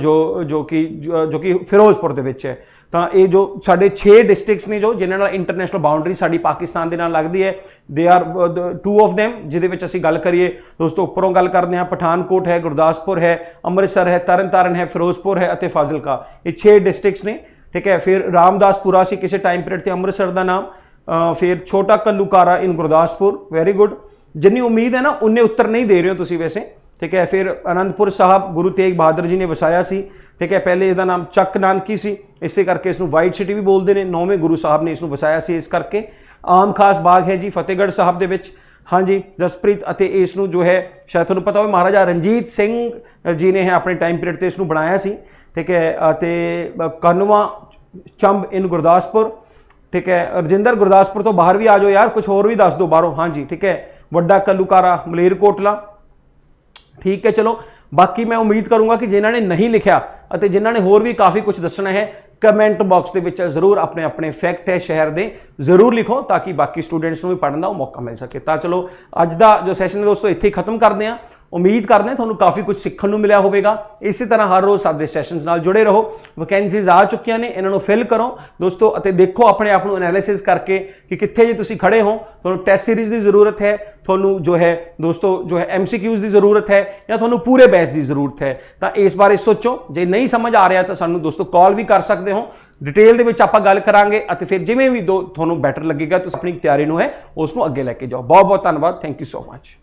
[SPEAKER 1] ਜੋ ਜੋ ਕਿ ਜੋ ਕਿ ਫਿਰੋਜ਼ਪੁਰ ਦੇ ਵਿੱਚ ਹੈ ਤਾਂ ਇਹ ਜੋ ਸਾਡੇ 6 ਡਿਸਟ੍ਰਿਕਟਸ ਨੇ ਜੋ ਜਿਨ੍ਹਾਂ ਨਾਲ ਇੰਟਰਨੈਸ਼ਨਲ ਬਾਉਂਡਰੀ ਸਾਡੀ ਪਾਕਿਸਤਾਨ ਦੇ ਨਾਲ ਲੱਗਦੀ ਹੈ they are to of them ਜਿਹਦੇ ਵਿੱਚ ਅਸੀਂ ਗੱਲ ਕਰੀਏ ਦੋਸਤੋ ਉੱਪਰੋਂ ਗੱਲ ਕਰਦੇ ਹਾਂ ਪਠਾਨਕੋਟ ਹੈ ਗੁਰਦਾਸਪੁਰ ਹੈ ਅੰਮ੍ਰਿਤਸਰ ਹੈ ਤਰਨਤਾਰਨ ਹੈ ਫਿਰੋਜ਼ਪੁਰ ਹੈ ਅਤੇ ਫਾਜ਼ਿਲਕਾ ਇਹ 6 ਡਿਸਟ੍ਰਿਕਟਸ ਨੇ ਠੀਕ ਹੈ ਫਿਰ ਰਾਮਦਾਸਪੁਰਾ ਸੀ ਕਿਸੇ ਟਾਈਮ ਪੀਰੀਅਡ ਤੇ ਅੰਮ੍ਰਿਤਸਰ ਦਾ ਨਾਮ ਫਿਰ ਛੋਟਾ Kallukara in Gurdaspur very good ਜਿੰਨੀ ਉਮੀਦ ਹੈ ਨਾ ਉਹਨੇ ਉੱਤਰ ਨਹੀਂ ਦੇ ਰਹੇ ਹੋ ਤੁਸੀਂ ਵੈਸੇ ਠੀਕ ਹੈ ਫਿਰ ਅਨੰਦਪੁਰ ਸਾਹਿਬ ਗੁਰੂ ਤੇਗ ਬਹਾਦਰ ਜੀ ਨੇ ਵਸਾਇਆ ਸੀ ਠੀਕ ਹੈ ਪਹਿਲੇ ਇਹਦਾ ਨਾਮ ਚੱਕ ਨਾਨਕੀ ਸੀ ਇਸੇ ਕਰਕੇ ਇਸ ਨੂੰ ਵਾਈਟ ਸਿਟੀ ਵੀ ਬੋਲਦੇ ਨੇ ਨੌਵੇਂ ਗੁਰੂ ਸਾਹਿਬ ਨੇ ਇਸ ਨੂੰ ਵਸਾਇਆ ਸੀ ਇਸ ਕਰਕੇ ਆਮ ਖਾਸ ਬਾਗ ਹੈ ਜੀ ਫਤਿਹਗੜ੍ਹ ਸਾਹਿਬ ਦੇ ਵਿੱਚ ਹਾਂਜੀ ਜਸਪ੍ਰੀਤ ਅਤੇ ਇਸ ਨੂੰ ਜੋ ਹੈ ਸ਼ਾਇਦ ਤੁਹਾਨੂੰ ਪਤਾ ਹੋਵੇ ਮਹਾਰਾਜਾ ਰਣਜੀਤ ਸਿੰਘ ਜੀ ਨੇ ਹੈ ਆਪਣੇ ਟਾਈਮ ਪੀਰੀਅਡ ਤੇ ਇਸ ਨੂੰ ਬਣਾਇਆ ਸੀ ਠੀਕ ਹੈ ਅਤੇ ਕਨਵਾ ਚੰਬ ਇਨ ਗੁਰਦਾਸਪੁਰ ਠੀਕ ਹੈ ਰਜਿੰਦਰ ਗੁਰਦਾਸਪੁਰ ਤੋਂ ਬਾਹਰ ਵੀ ਆ ਜਾਓ ਯਾਰ ਕੁਝ ਹੋਰ ਵੀ ਦੱਸ ਦਿਓ ਬਾਹਰੋਂ ਹਾਂਜੀ ਠੀਕ ਹੈ ਵੱਡਾ ਕੱਲੂਕਾਰਾ ਮਲੇਰ ਕੋਟਲਾ ਠੀਕ ਹੈ ਚਲੋ ਬਾਕੀ ਮੈਂ ਉਮੀਦ ਕਰੂੰਗਾ ਕਿ ਜਿਨ੍ਹਾਂ ਨੇ ਨਹੀਂ ਲਿਖਿਆ ਅਤੇ ਜਿਨ੍ਹਾਂ ਨੇ ਹੋਰ ਵੀ ਕਾਫੀ ਕੁਝ ਦੱਸਣਾ ਹੈ ਕਮੈਂਟ ਬਾਕਸ ਦੇ ਵਿੱਚ ਜ਼ਰੂਰ ਆਪਣੇ ਆਪਣੇ ਫੈਕਟ ਹੈ ਸ਼ਹਿਰ ਦੇ ਜ਼ਰੂਰ ਲਿਖੋ ਤਾਂ ਕਿ ਬਾਕੀ ਸਟੂਡੈਂਟਸ ਨੂੰ ਵੀ ਪੜਨ ਦਾ ਮੌਕਾ ਮਿਲ ਸਕੇ ਤਾਂ ਚਲੋ ਅੱਜ ਦਾ ਜੋ ਸੈਸ਼ਨ ਹੈ ਦੋਸਤੋ ਇੱਥੇ ਹੀ ਖਤਮ ਕਰਦੇ ਆਂ ਉਮੀਦ ਕਰਦੇ ਹਾਂ ਤੁਹਾਨੂੰ ਕਾਫੀ ਕੁਝ ਸਿੱਖਣ ਨੂੰ ਮਿਲਿਆ ਹੋਵੇਗਾ ਇਸੇ ਤਰ੍ਹਾਂ ਹਰ ਰੋਜ਼ ਸਾਡੇ ਸੈਸ਼ਨਸ ਨਾਲ ਜੁੜੇ ਰਹੋ ਵੈਕੈਂਸੀਜ਼ ਆ ਚੁੱਕੀਆਂ ਨੇ ਇਹਨਾਂ ਨੂੰ ਫਿਲ ਕਰੋ ਦੋਸਤੋ ਅਤੇ ਦੇਖੋ ਆਪਣੇ ਆਪ ਨੂੰ ਐਨਾਲਿਸਿਸ ਕਰਕੇ ਕਿ ਕਿੱਥੇ ਜੇ ਤੁਸੀਂ ਖੜੇ ਹੋ ਤੁਹਾਨੂੰ ਟੈਸਟ ਸੀਰੀਜ਼ ਦੀ ਜ਼ਰੂਰਤ ਹੈ ਤੁਹਾਨੂੰ ਜੋ ਹੈ ਦੋਸਤੋ ਜੋ ਹੈ ਐਮਸੀਕਿਊਜ਼ ਦੀ ਜ਼ਰੂਰਤ ਹੈ ਜਾਂ ਤੁਹਾਨੂੰ ਪੂਰੇ ਬੈਚ ਦੀ ਜ਼ਰੂਰਤ ਹੈ ਤਾਂ ਇਸ ਬਾਰੇ ਸੋਚੋ ਜੇ ਨਹੀਂ ਸਮਝ ਆ ਰਿਹਾ ਤਾਂ ਸਾਨੂੰ ਦੋਸਤੋ ਕਾਲ ਵੀ ਕਰ ਸਕਦੇ ਹੋ ਡਿਟੇਲ ਦੇ ਵਿੱਚ ਆਪਾਂ ਗੱਲ ਕਰਾਂਗੇ ਅਤੇ ਫਿਰ ਜਿਵੇਂ ਵੀ ਤੁਹਾਨੂੰ ਬੈਟਰ ਲੱਗੇਗਾ ਤੁਸੀਂ ਆਪਣੀ ਤਿਆਰੀ ਨੂੰ ਹੈ ਉਸ ਨੂੰ ਅੱਗੇ ਲੈ ਕੇ ਜਾਓ ਬਹੁਤ ਬਹੁਤ ਧੰਨਵਾਦ ਥੈਂਕ ਯੂ ਸੋ ਮੱਚ